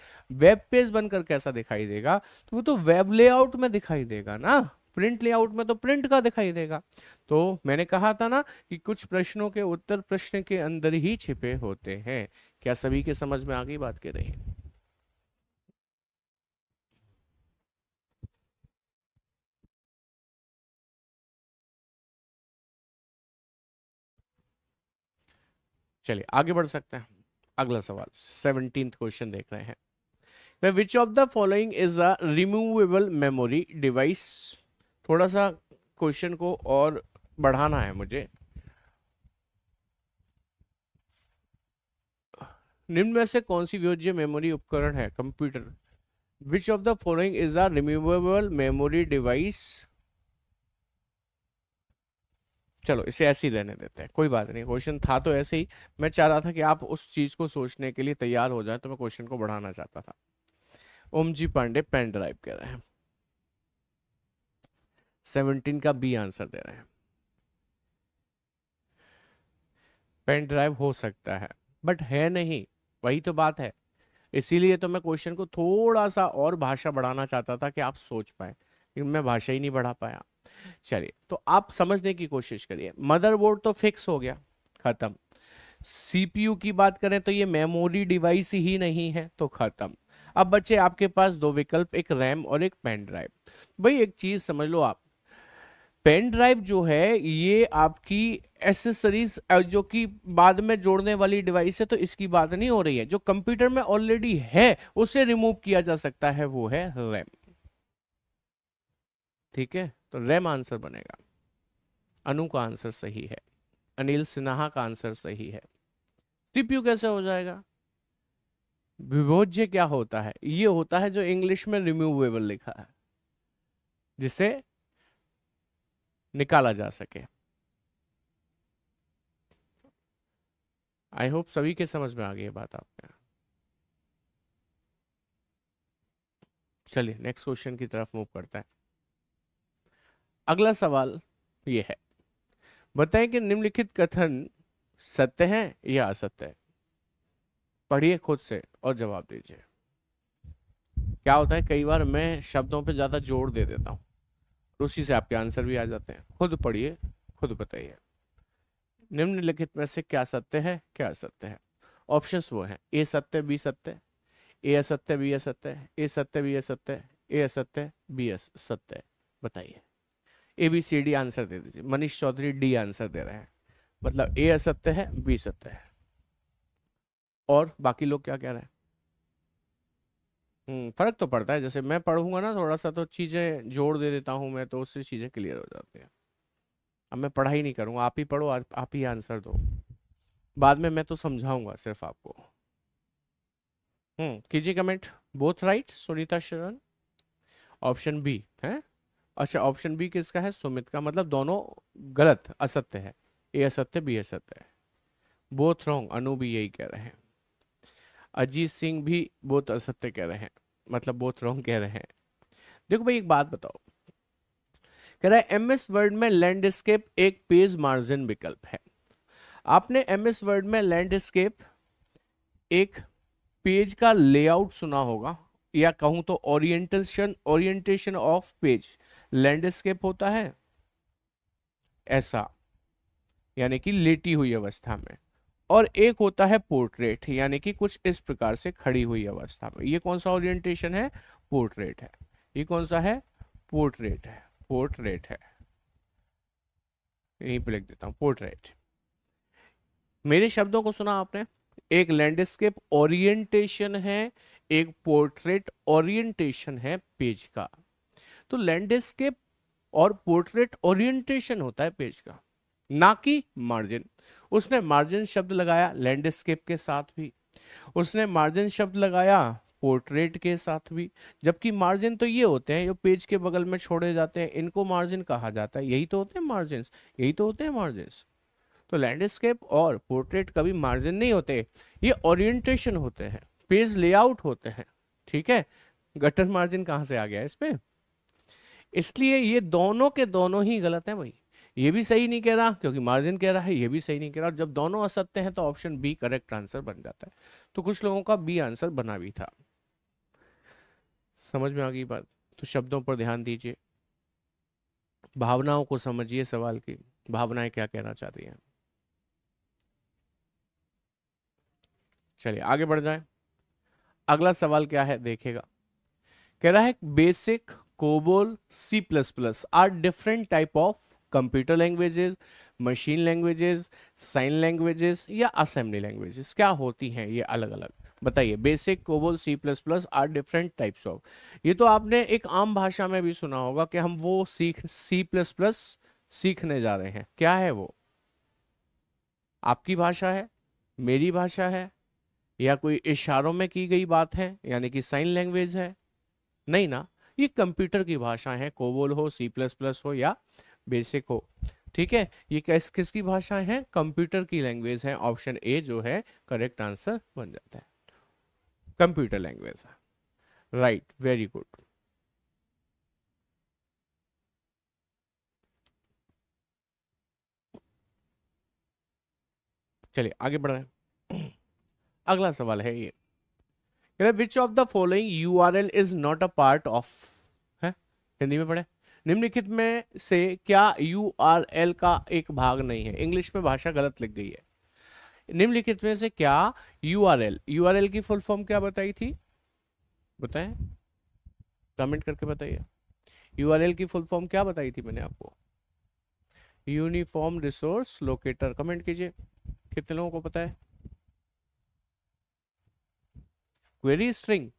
web page बनकर कैसा दिखाई देगा तो वो तो वेब लेआउट में दिखाई देगा ना प्रिंट लेआउट में तो प्रिंट का दिखाई देगा तो मैंने कहा था ना कि कुछ प्रश्नों के उत्तर प्रश्न के अंदर ही छिपे होते हैं क्या सभी के समझ में आ गई बात कह रहे हैं चलिए आगे बढ़ सकते हैं अगला सवाल सेवनटीन क्वेश्चन देख रहे हैं which of the following is a removable memory device थोड़ा सा क्वेश्चन को और बढ़ाना है मुझे निम्न में से कौन सी व्योज्य मेमोरी उपकरण है computer which of the following is are removable memory device चलो इसे ऐसे ही रहने देते हैं कोई बात नहीं क्वेश्चन था तो ऐसे ही मैं चाह रहा था कि आप उस चीज़ को सोचने के लिए तैयार हो जाए तो मैं क्वेश्चन को बढ़ाना चाहता था ओम जी पांडे पेन ड्राइव कह रहे हैं सेवनटीन का बी आंसर दे रहे हैं पेन ड्राइव हो सकता है बट है नहीं वही तो बात है इसीलिए तो मैं क्वेश्चन को थोड़ा सा और भाषा बढ़ाना चाहता था कि आप सोच पाए लेकिन मैं भाषा ही नहीं बढ़ा पाया चलिए तो आप समझने की कोशिश करिए मदरबोर्ड तो फिक्स हो गया खत्म सीपीयू की बात करें तो ये मेमोरी डिवाइस ही नहीं है तो खत्म अब बच्चे आपके पास दो विकल्प एक रैम और एक पेन ड्राइव भाई एक चीज समझ लो आप पेन ड्राइव जो है ये आपकी एसेसरीज जो कि बाद में जोड़ने वाली डिवाइस है तो इसकी बात नहीं हो रही है जो कंप्यूटर में ऑलरेडी है उसे रिमूव किया जा सकता है वो है रैम ठीक है तो रैम आंसर बनेगा अनु का आंसर सही है अनिल सिन्हा का आंसर सही है सीपीयू कैसे हो जाएगा विभोज्य क्या होता है ये होता है जो इंग्लिश में रिमूवेबल लिखा है जिसे निकाला जा सके आई होप सभी के समझ में आ गई बात आपके चलिए नेक्स्ट क्वेश्चन की तरफ मूव करते हैं अगला सवाल ये है बताएं कि निम्नलिखित कथन सत्य है या असत्य है पढ़िए खुद से और जवाब दीजिए क्या होता है कई बार मैं शब्दों पे ज्यादा जोर दे देता हूं उसी से आपके आंसर भी आ जाते हैं खुद पढ़िए खुद बताइए निम्नलिखित में से क्या सत्य है क्या असत्य है ऑप्शन वो हैं ए सत्य बी सत्य ए असत्य बी असत्य ए सत्य बी असत्य ए असत्य बी अस सत्य बताइए A B C D answer दे दीजिए मनीष चौधरी डी आंसर दे रहे हैं मतलब ए असत्य है बी सत्य है और बाकी लोग क्या कह रहे हैं हम्म, फर्क तो पड़ता है जैसे मैं पढ़ूंगा ना थोड़ा सा तो चीज़ें जोड़ दे देता हूँ मैं तो उससे चीज़ें क्लियर हो जाती हैं अब मैं पढ़ाई नहीं करूँगा आप ही पढ़ो आप, आप ही आंसर दो बाद में मैं तो समझाऊंगा सिर्फ आपको हम्म कीजिए कमेंट बोथ राइट सुनीता शरण ऑप्शन बी है अच्छा ऑप्शन बी किसका है सुमित का मतलब दोनों गलत असत्य है ए असत्य बी असत्य है बोथ रॉन्ग अनु भी यही कह रहे हैं अजीत सिंह भी बहुत असत्य कह रहे हैं मतलब बहुत रॉन्ग कह रहे हैं देखो भाई एक बात बताओ कह रहा है एमएस वर्ड में लैंडस्केप एक पेज मार्जिन विकल्प है आपने एमएस वर्ड में लैंडस्केप एक पेज का लेआउट सुना होगा या कहूं तो orientation orientation of page landscape होता है ऐसा यानी कि लेटी हुई अवस्था में और एक होता है पोर्ट्रेट यानी कि कुछ इस प्रकार से खड़ी हुई अवस्था में ये कौन सा ओरिएंटेशन है पोर्ट्रेट है ये कौन सा है पोर्ट्रेट है पोर्ट्रेट है यहीं पे लिख देता हूँ पोर्ट्रेट मेरे शब्दों को सुना आपने एक लैंडस्केप ओरिएंटेशन है एक पोर्ट्रेट ओरिएंटेशन है पेज का तो लैंडस्केप और पोर्ट्रेट ओरिएंटेशन होता है पेज का ना कि मार्जिन उसने मार्जिन शब्द लगाया लैंडस्केप के साथ भी उसने मार्जिन शब्द लगाया पोर्ट्रेट के साथ भी जबकि मार्जिन तो ये होते हैं जो पेज के बगल में छोड़े जाते हैं इनको मार्जिन कहा जाता है यही तो होते हैं मार्जिन यही तो होते हैं मार्जिन तो लैंडस्केप और पोर्ट्रेट कभी मार्जिन नहीं होते ये ओरिएंटेशन होते हैं पेज लेआउट होते हैं ठीक है गटर मार्जिन कहाँ से आ गया इस पर इसलिए ये दोनों के दोनों ही गलत हैं भाई ये भी सही नहीं कह रहा क्योंकि मार्जिन कह रहा है ये भी सही नहीं कह रहा जब दोनों असत्य हैं तो ऑप्शन बी करेक्ट आंसर बन जाता है तो कुछ लोगों का बी आंसर बना भी था समझ में आ गई बात तो शब्दों पर ध्यान दीजिए भावनाओं को समझिए सवाल की भावनाएं क्या कहना चाहती हैं चलिए आगे बढ़ जाए अगला सवाल क्या है देखेगा कह रहा है BASIC COBOL C plus plus are different type of computer languages machine languages sign languages या असेंबली लैंग्वेजेस क्या होती हैं ये अलग अलग बताइए BASIC COBOL C plus plus are different types of ये तो आपने एक आम भाषा में भी सुना होगा कि हम वो सीख सी प्लस प्लस सीखने जा रहे हैं क्या है वो आपकी भाषा है मेरी भाषा है या कोई इशारों में की गई बात है यानी कि साइन लैंग्वेज है नहीं ना ये कंप्यूटर की भाषा है कोबोल हो सी प्लस प्लस हो या बेसिक हो ठीक है ये किस किसकी भाषा है कंप्यूटर की लैंग्वेज है ऑप्शन ए जो है करेक्ट आंसर बन जाता है कंप्यूटर लैंग्वेज है राइट वेरी गुड चलिए आगे बढ़ रहे हैं अगला सवाल है ये which of the following U R L is not a part of है हिंदी में पढ़े निम्नलिखित में से क्या यू आर एल का एक भाग नहीं है इंग्लिश में भाषा गलत लिख गई है निम्नलिखित में से क्या U R L U R L की फुल फॉर्म क्या बताई थी बताएं कमेंट करके बताइए यू आर एल की फुल फॉर्म क्या बताई थी मैंने आपको यूनिफॉर्म रिसोर्स लोकेटर कमेंट कीजिए कितने लोगों को पता है क्वेरी स्ट्रिंग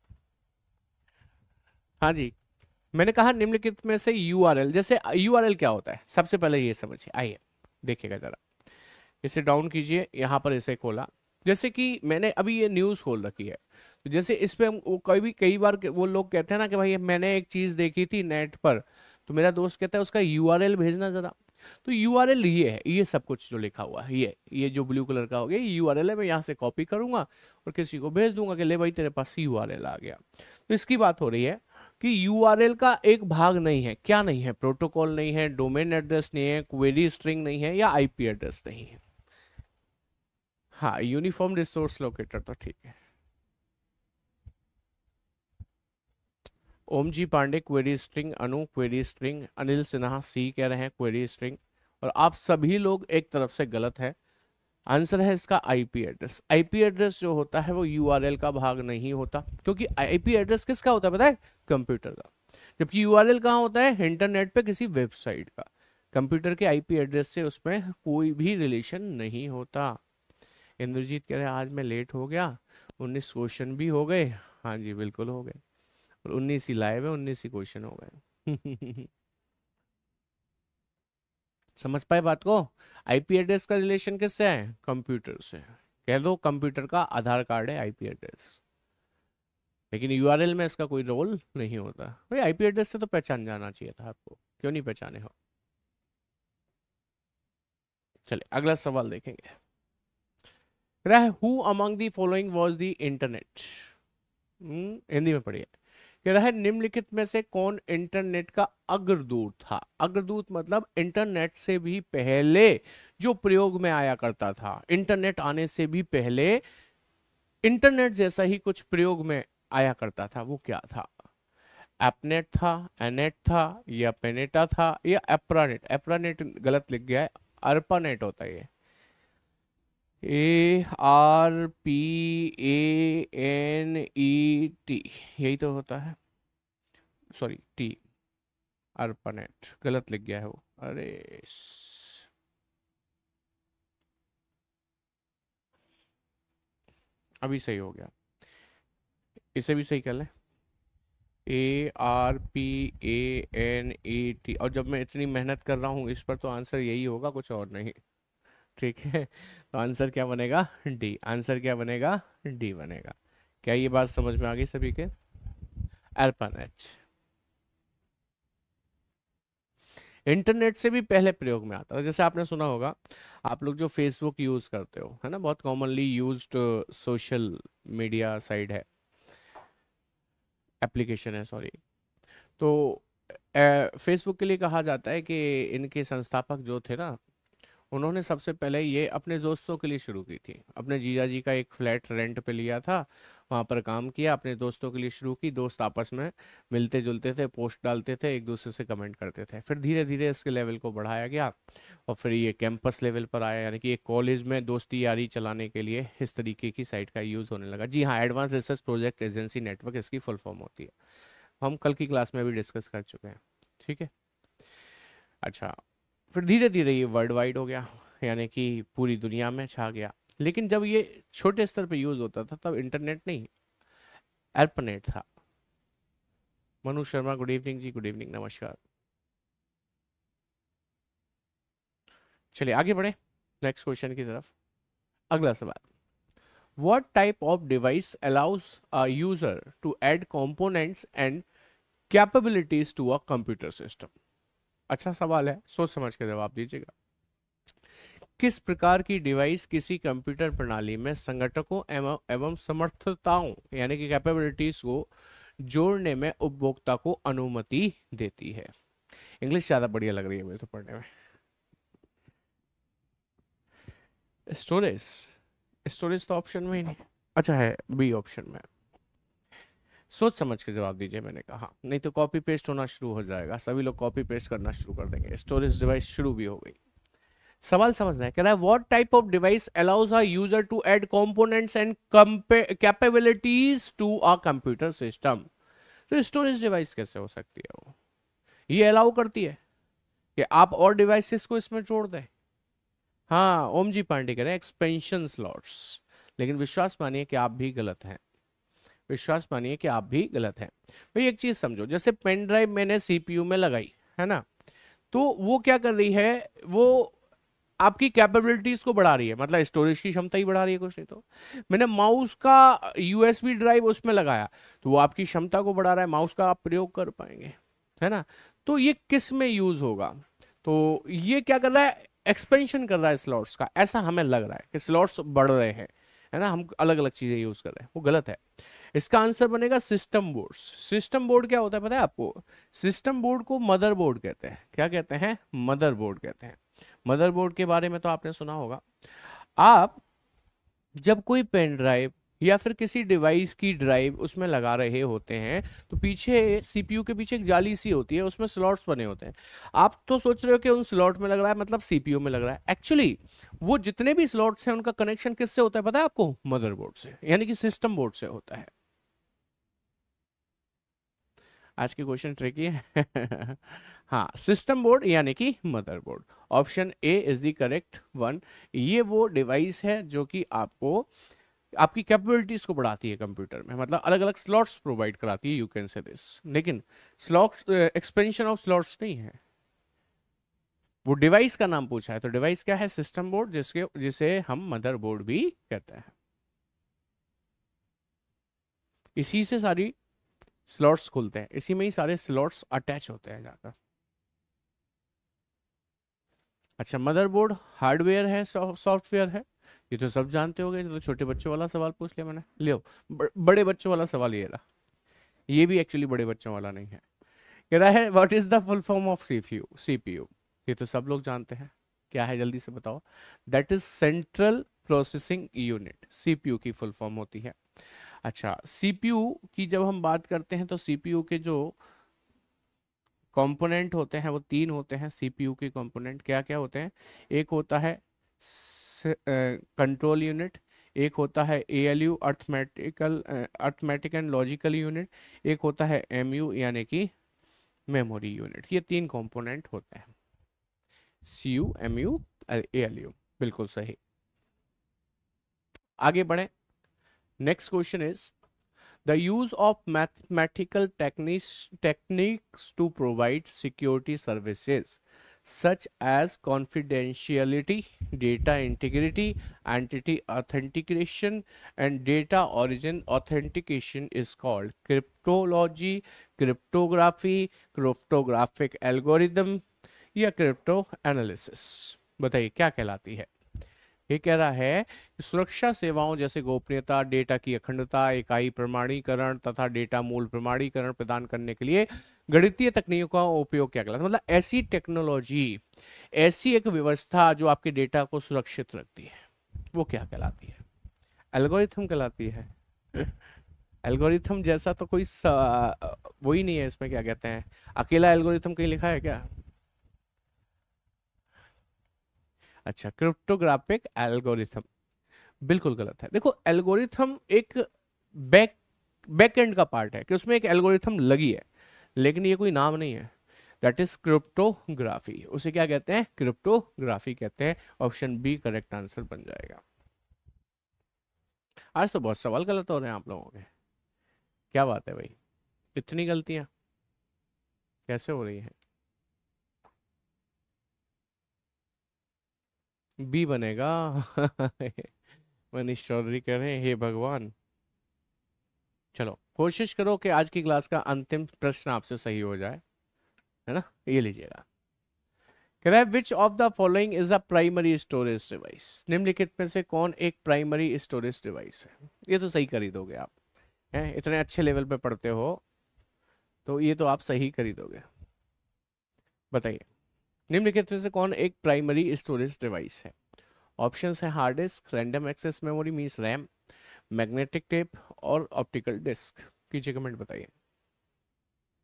हाँ जी मैंने कहा निम्नलिखित में से एल जैसे एल क्या होता है सबसे पहले ये समझिए आइए देखिएगा जरा इसे डाउन कीजिए यहाँ पर इसे खोला जैसे कि मैंने अभी ये न्यूज़ खोल रखी है तो जैसे इस पर वो कभी भी कई बार वो लोग कहते हैं ना कि भाई मैंने एक चीज़ देखी थी नेट पर तो मेरा दोस्त कहता है उसका यू भेजना ज़रा तो यू ये है ये सब कुछ जो लिखा हुआ है ये ये जो ब्लू कलर का हो गया यू है मैं यहाँ से कॉपी करूँगा और किसी को भेज दूंगा कि ले भाई तेरे पास यू आ गया तो इसकी बात हो रही है कि यूआरएल का एक भाग नहीं है क्या नहीं है प्रोटोकॉल नहीं है डोमेन एड्रेस नहीं है क्वेरी स्ट्रिंग नहीं है या आईपी एड्रेस नहीं है हाँ यूनिफॉर्म रिसोर्स लोकेटर तो ठीक है Om ji Pandey query string Anu query string Anil Sinha C कह रहे हैं क्वेरी स्ट्रिंग और आप सभी लोग एक तरफ से गलत है आंसर है इसका आईपी एड्रेस आईपी एड्रेस जो होता है वो यूआरएल का भाग नहीं होता क्योंकि आईपी एड्रेस किसका होता है पता है कंप्यूटर का जबकि यूआरएल कहाँ होता है इंटरनेट पे किसी वेबसाइट का कंप्यूटर के आईपी एड्रेस से उसमें कोई भी रिलेशन नहीं होता इंद्रजीत कह रहे आज मैं लेट हो गया उन्नीस क्वेश्चन भी हो गए हाँ जी बिल्कुल हो गए और उन्नीस ही लाइव है उन्नीस ही क्वेश्चन हो गए समझ पाए बात को आईपी एड्रेस का रिलेशन किससे है कंप्यूटर से कह दो कंप्यूटर का आधार कार्ड है आईपी एड्रेस लेकिन यूआरएल में इसका कोई रोल नहीं होता भाई आईपी एड्रेस से तो पहचान जाना चाहिए था आपको क्यों नहीं पहचाने हो चले अगला सवाल देखेंगे who among the following was the internet Hindi में पढ़िए कह रहा है निम्नलिखित में से कौन इंटरनेट का अग्रदूत था अग्रदूत मतलब इंटरनेट से भी पहले जो प्रयोग में आया करता था इंटरनेट आने से भी पहले इंटरनेट जैसा ही कुछ प्रयोग में आया करता था वो क्या था एपनेट था एनेट था या पेनेटा था या एप्रानेट एप्रानेट गलत लिख गया है अर्पानेट होता है A R P A N E T यही तो होता है सॉरी टी अर्पनेट गलत लिख गया है वो अरे अभी सही हो गया इसे भी सही कर लें A R P A N E T और जब मैं इतनी मेहनत कर रहा हूँ इस पर तो आंसर यही होगा कुछ और नहीं ठीक है तो आंसर क्या बनेगा डी आंसर क्या बनेगा डी बनेगा क्या ये बात समझ में आ गई सभी के अर्पन एच इंटरनेट से भी पहले प्रयोग में आता था जैसे आपने सुना होगा आप लोग जो फेसबुक यूज़ करते हो है ना बहुत commonly used social media site है एप्लीकेशन है सॉरी तो फेसबुक के लिए कहा जाता है कि इनके संस्थापक जो थे ना उन्होंने सबसे पहले ये अपने दोस्तों के लिए शुरू की थी अपने जीजा जी का एक फ्लैट रेंट पे लिया था वहाँ पर काम किया अपने दोस्तों के लिए शुरू की दोस्त आपस में मिलते जुलते थे पोस्ट डालते थे एक दूसरे से कमेंट करते थे फिर धीरे धीरे इसके लेवल को बढ़ाया गया और फिर ये कैंपस लेवल पर आया यानी कि एक कॉलेज में दोस्ती यारी चलाने के लिए इस तरीके की साइट का यूज़ होने लगा जी हाँ advance research project agency network इसकी फुल फॉर्म होती है हम कल की क्लास में भी डिस्कस कर चुके हैं ठीक है अच्छा फिर धीरे धीरे ये वर्ल्ड वाइड हो गया यानी कि पूरी दुनिया में छा गया लेकिन जब ये छोटे स्तर पर यूज़ होता था तब इंटरनेट नहीं एल्पनेट था Manu Sharma good evening ji good evening नमस्कार चलिए आगे बढ़े नेक्स्ट क्वेश्चन की तरफ अगला सवाल what type of device allows a user to add components and capabilities to a computer system अच्छा सवाल है सोच समझ के जवाब दीजिएगा किस प्रकार की डिवाइस किसी कंप्यूटर प्रणाली में संगठकों एवं एवं समर्थताओं यानी कि कैपेबिलिटीज को जोड़ने में उपभोक्ता को अनुमति देती है इंग्लिश ज्यादा बढ़िया लग रही है मुझे तो पढ़ने में स्टोरेज स्टोरेज तो ऑप्शन में ही नहीं अच्छा है बी ऑप्शन में सोच समझ के जवाब दीजिए मैंने कहा हाँ, नहीं तो कॉपी पेस्ट होना शुरू हो जाएगा सभी लोग कॉपी पेस्ट करना शुरू कर देंगे स्टोरेज डिवाइस शुरू भी हो गई सवाल समझना है कह रहा है what type of device allows a user to add components and capabilities to a computer system तो स्टोरेज डिवाइस कैसे हो सकती है वो ये अलाउ करती है कि आप और डिवाइसेस को इसमें जोड़ दें हाँ ओम जी पांडे कह रहे हैं एक्सपेंशन स्लॉट्स लेकिन विश्वास मानिए कि आप भी गलत हैं विश्वास मानिए कि आप भी गलत हैं भाई एक चीज समझो जैसे पेन ड्राइव मैंने सीपीयू में लगाई है ना तो वो क्या कर रही है वो आपकी कैपेबिलिटीज को बढ़ा रही है मतलब स्टोरेज की क्षमता ही बढ़ा रही है कुछ नहीं तो मैंने माउस का यूएसबी ड्राइव उसमें लगाया तो वो आपकी क्षमता को बढ़ा रहा है माउस का आप प्रयोग कर पाएंगे है ना तो ये किस में यूज होगा तो ये क्या कर रहा है एक्सपेंशन कर रहा है स्लॉट्स का ऐसा हमें लग रहा है कि स्लॉट्स बढ़ रहे हैं है ना हम अलग अलग चीज़ें यूज़ कर रहे हैं वो गलत है इसका आंसर बनेगा सिस्टम बोर्ड सिस्टम बोर्ड क्या होता है पता है आपको सिस्टम बोर्ड को मदर बोर्ड कहते हैं क्या कहते हैं मदर बोर्ड कहते हैं मदर बोर्ड के बारे में तो आपने सुना होगा आप जब कोई पेन ड्राइव या फिर किसी डिवाइस की ड्राइव उसमें लगा रहे होते हैं तो पीछे सीपीयू के पीछे एक जाली सी होती है उसमें स्लॉट्स बने होते हैं आप तो सोच रहे हो कि उन स्लॉट में लग रहा है मतलब सीपीयू में लग रहा है एक्चुअली वो जितने भी स्लॉट्स हैं उनका कनेक्शन किससे होता है पता है आपको मदरबोर्ड से यानी कि सिस्टम बोर्ड से होता है आज के क्वेश्चन ट्रिकी है हाँ सिस्टम बोर्ड यानी कि motherboard option A is the correct one ये वो डिवाइस है जो कि आपको आपकी कैपेबिलिटीज को बढ़ाती है कंप्यूटर में मतलब अलग अलग स्लॉट्स प्रोवाइड कराती है यू कैन से दिस लेकिन स्लॉट्स एक्सपेंशन ऑफ स्लॉट्स नहीं है वो डिवाइस का नाम पूछा है तो डिवाइस क्या है सिस्टम बोर्ड जिसके जिसे हम मदरबोर्ड भी कहते हैं इसी से सारी स्लॉट्स खुलते हैं इसी में ही सारे स्लॉट्स अटैच होते हैं जाकर अच्छा मदरबोर्ड हार्डवेयर है सॉफ्टवेयर है ये तो सब जानते हो गए तो छोटे बच्चों वाला सवाल पूछ लिया मैंने लियो बड़े बच्चों वाला सवाल ये रहा ये भी एक्चुअली बड़े बच्चों वाला नहीं है कह रहा है what is the full form of CPU CPU ये तो सब लोग जानते हैं क्या है जल्दी से बताओ that is central processing unit CPU की फुल फॉर्म होती है अच्छा सीपीयू की जब हम बात करते हैं तो सीपीयू के जो कंपोनेंट होते हैं वो तीन होते हैं सीपीयू के कंपोनेंट क्या क्या होते हैं एक होता है कंट्रोल यूनिट एक होता है A L U arithmetical arithmetic and logical unit एक होता है एम यू यानी कि मेमोरी यूनिट ये तीन कंपोनेंट होते हैं C U M U L U बिल्कुल सही आगे बढ़े Next question is the use of mathematical techniques, techniques to provide security services such as confidentiality, data integrity, entity authentication, and data origin authentication is called cryptology, cryptography, cryptographic algorithm या crypto analysis बताइए क्या कहलाती है ये कह रहा है कि सुरक्षा सेवाओं जैसे गोपनीयता डेटा की अखंडता इकाई प्रमाणीकरण तथा डेटा मूल प्रमाणीकरण प्रदान करने के लिए गणितीय तकनीकों का उपयोग किया गया मतलब ऐसी टेक्नोलॉजी ऐसी एक व्यवस्था जो आपके डेटा को सुरक्षित रखती है वो क्या कहलाती है एल्गोरिथम कहलाती है एल्गोरिथम जैसा तो कोई वही नहीं है इसमें क्या कहते हैं अकेला एल्गोरिथम कहीं लिखा है क्या अच्छा क्रिप्टोग्राफिक एल्गोरिथम बिल्कुल गलत है देखो एल्गोरिथम एक बैक बैक एंड का पार्ट है कि उसमें एक एल्गोरिथम लगी है लेकिन ये कोई नाम नहीं है दैट इज क्रिप्टोग्राफी उसे क्या कहते हैं क्रिप्टोग्राफी कहते हैं ऑप्शन बी करेक्ट आंसर बन जाएगा आज तो बहुत सवाल गलत हो रहे हैं आप लोगों के क्या बात है भाई इतनी गलतियां कैसे हो रही हैं बी बनेगा मनीष चौधरी कह रहे हैं हे भगवान चलो कोशिश करो कि आज की क्लास का अंतिम प्रश्न आपसे सही हो जाए है ना ये लीजिएगा कह रहे which of the following is a primary storage device निम्नलिखित में से कौन एक प्राइमरी स्टोरेज डिवाइस है ये तो सही खरीदोगे आप हैं इतने अच्छे लेवल पे पढ़ते हो तो ये तो आप सही खरीदोगे बताइए निम्नलिखित में से कौन एक प्राइमरी स्टोरेज डिवाइस है ऑप्शन है hard disk random access memory means RAM magnetic tape और ऑप्टिकल डिस्क कीजिए कमेंट बताइए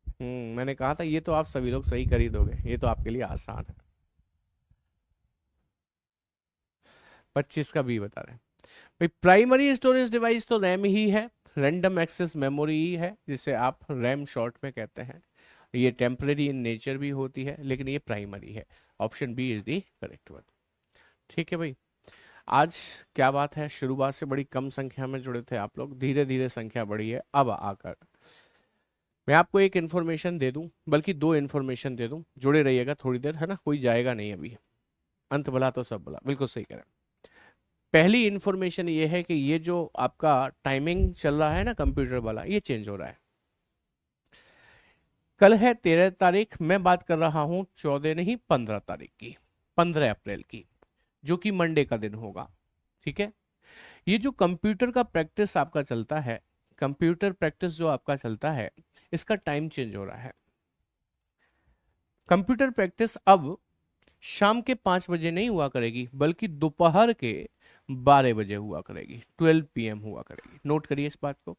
हम्म, मैंने कहा था ये तो आप सभी लोग सही खरीदोगे ये तो आपके लिए आसान है पच्चीस का बी बता रहे भाई प्राइमरी स्टोरेज डिवाइस तो रैम ही है रैंडम एक्सेस मेमोरी ही है जिसे आप रैम शॉर्ट में कहते हैं ये टेम्प्रेरी इन नेचर भी होती है लेकिन ये प्राइमरी है option B is the correct one ठीक है भाई आज क्या बात है शुरुआत से बड़ी कम संख्या में जुड़े थे आप लोग धीरे धीरे संख्या बढ़ी है अब आकर मैं आपको एक इन्फॉर्मेशन दे दूं बल्कि दो इन्फॉर्मेशन दे दूं जुड़े रहिएगा थोड़ी देर है ना कोई जाएगा नहीं अभी अंत भला तो सब भला बिल्कुल सही करें पहली इन्फॉर्मेशन ये है कि ये जो आपका टाइमिंग चल रहा है ना कंप्यूटर वाला ये चेंज हो रहा है कल है तेरह तारीख मैं बात कर रहा हूं चौदह नहीं पंद्रह तारीख की पंद्रह अप्रैल की जो कि मंडे का दिन होगा ठीक है ये जो कंप्यूटर का प्रैक्टिस आपका चलता है कंप्यूटर प्रैक्टिस जो आपका चलता है इसका टाइम चेंज हो रहा है कंप्यूटर प्रैक्टिस अब शाम के पांच बजे नहीं हुआ करेगी बल्कि दोपहर के बारह बजे हुआ करेगी ट्वेल्व पीएम हुआ करेगी नोट करिए इस बात को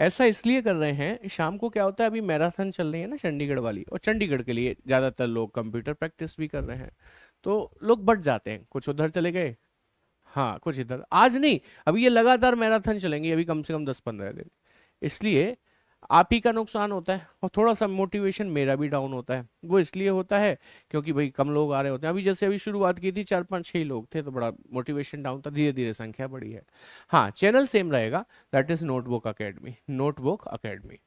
ऐसा इसलिए कर रहे हैं शाम को क्या होता है अभी मैराथन चल रही है ना चंडीगढ़ वाली और चंडीगढ़ के लिए ज़्यादातर लोग कंप्यूटर प्रैक्टिस भी कर रहे हैं तो लोग बट जाते हैं कुछ उधर चले गए हाँ कुछ इधर आज नहीं अभी ये लगातार मैराथन चलेंगे अभी कम से कम दस पंद्रह दिन इसलिए आप ही का नुकसान होता है और थोड़ा सा मोटिवेशन मेरा भी डाउन होता है वो इसलिए होता है क्योंकि भाई कम लोग आ रहे होते हैं अभी जैसे अभी शुरुआत की थी चार पांच छह लोग थे तो बड़ा मोटिवेशन डाउन था धीरे धीरे संख्या बढ़ी है हाँ चैनल सेम रहेगा that is notebook academy notebook academy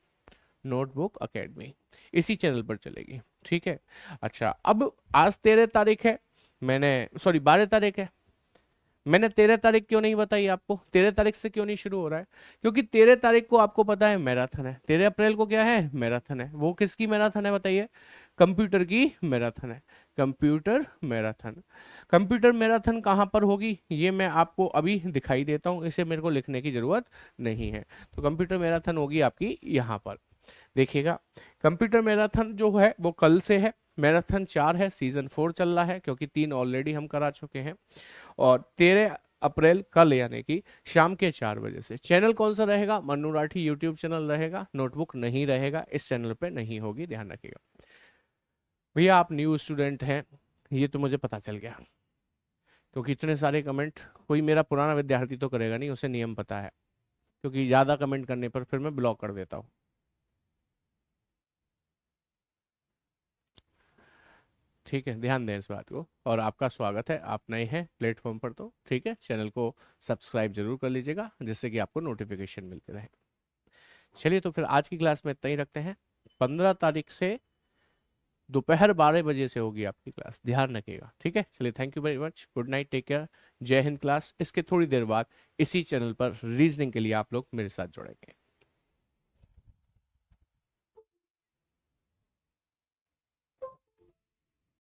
notebook academy इसी चैनल पर चलेगी ठीक है अच्छा अब आज तेरह तारीख है मैंने सॉरी बारह तारीख है मैंने तेरह तारीख क्यों नहीं बताई आपको तेरह तारीख से क्यों नहीं शुरू हो रहा है क्योंकि तेरह तारीख को आपको पता है मैराथन है तेरह अप्रैल को क्या है मैराथन है वो किसकी मैराथन है बताइए कंप्यूटर की मैराथन है कंप्यूटर मैराथन कंप्यूटर मैराथन कहाँ पर होगी ये मैं आपको अभी दिखाई देता हूँ इसे मेरे को लिखने की ज़रूरत नहीं है तो कंप्यूटर मैराथन होगी आपकी यहाँ पर देखिएगा कंप्यूटर मैराथन जो है वो कल से है मैराथन चार है सीजन फोर चल रहा है क्योंकि तीन ऑलरेडी हम करा चुके हैं और तेरह अप्रैल कल यानी कि शाम के चार बजे से चैनल कौन सा रहेगा मन्नू राठी यूट्यूब चैनल रहेगा नोटबुक नहीं रहेगा इस चैनल पे नहीं होगी ध्यान रखिएगा भैया आप न्यू स्टूडेंट हैं ये तो मुझे पता चल गया क्योंकि इतने सारे कमेंट कोई मेरा पुराना विद्यार्थी तो करेगा नहीं उसे नियम पता है क्योंकि ज़्यादा कमेंट करने पर फिर मैं ब्लॉक कर देता हूँ ठीक है ध्यान दें इस बात को और आपका स्वागत है आप नए हैं प्लेटफॉर्म पर तो ठीक है चैनल को सब्सक्राइब जरूर कर लीजिएगा जिससे कि आपको नोटिफिकेशन मिलते रहे चलिए तो फिर आज की क्लास में इतना ही रखते हैं पंद्रह तारीख से दोपहर बारह बजे से होगी आपकी क्लास ध्यान रखिएगा ठीक है चलिए thank you very much good night take care जय हिंद क्लास इसके थोड़ी देर बाद इसी चैनल पर रीजनिंग के लिए आप लोग मेरे साथ जुड़ेंगे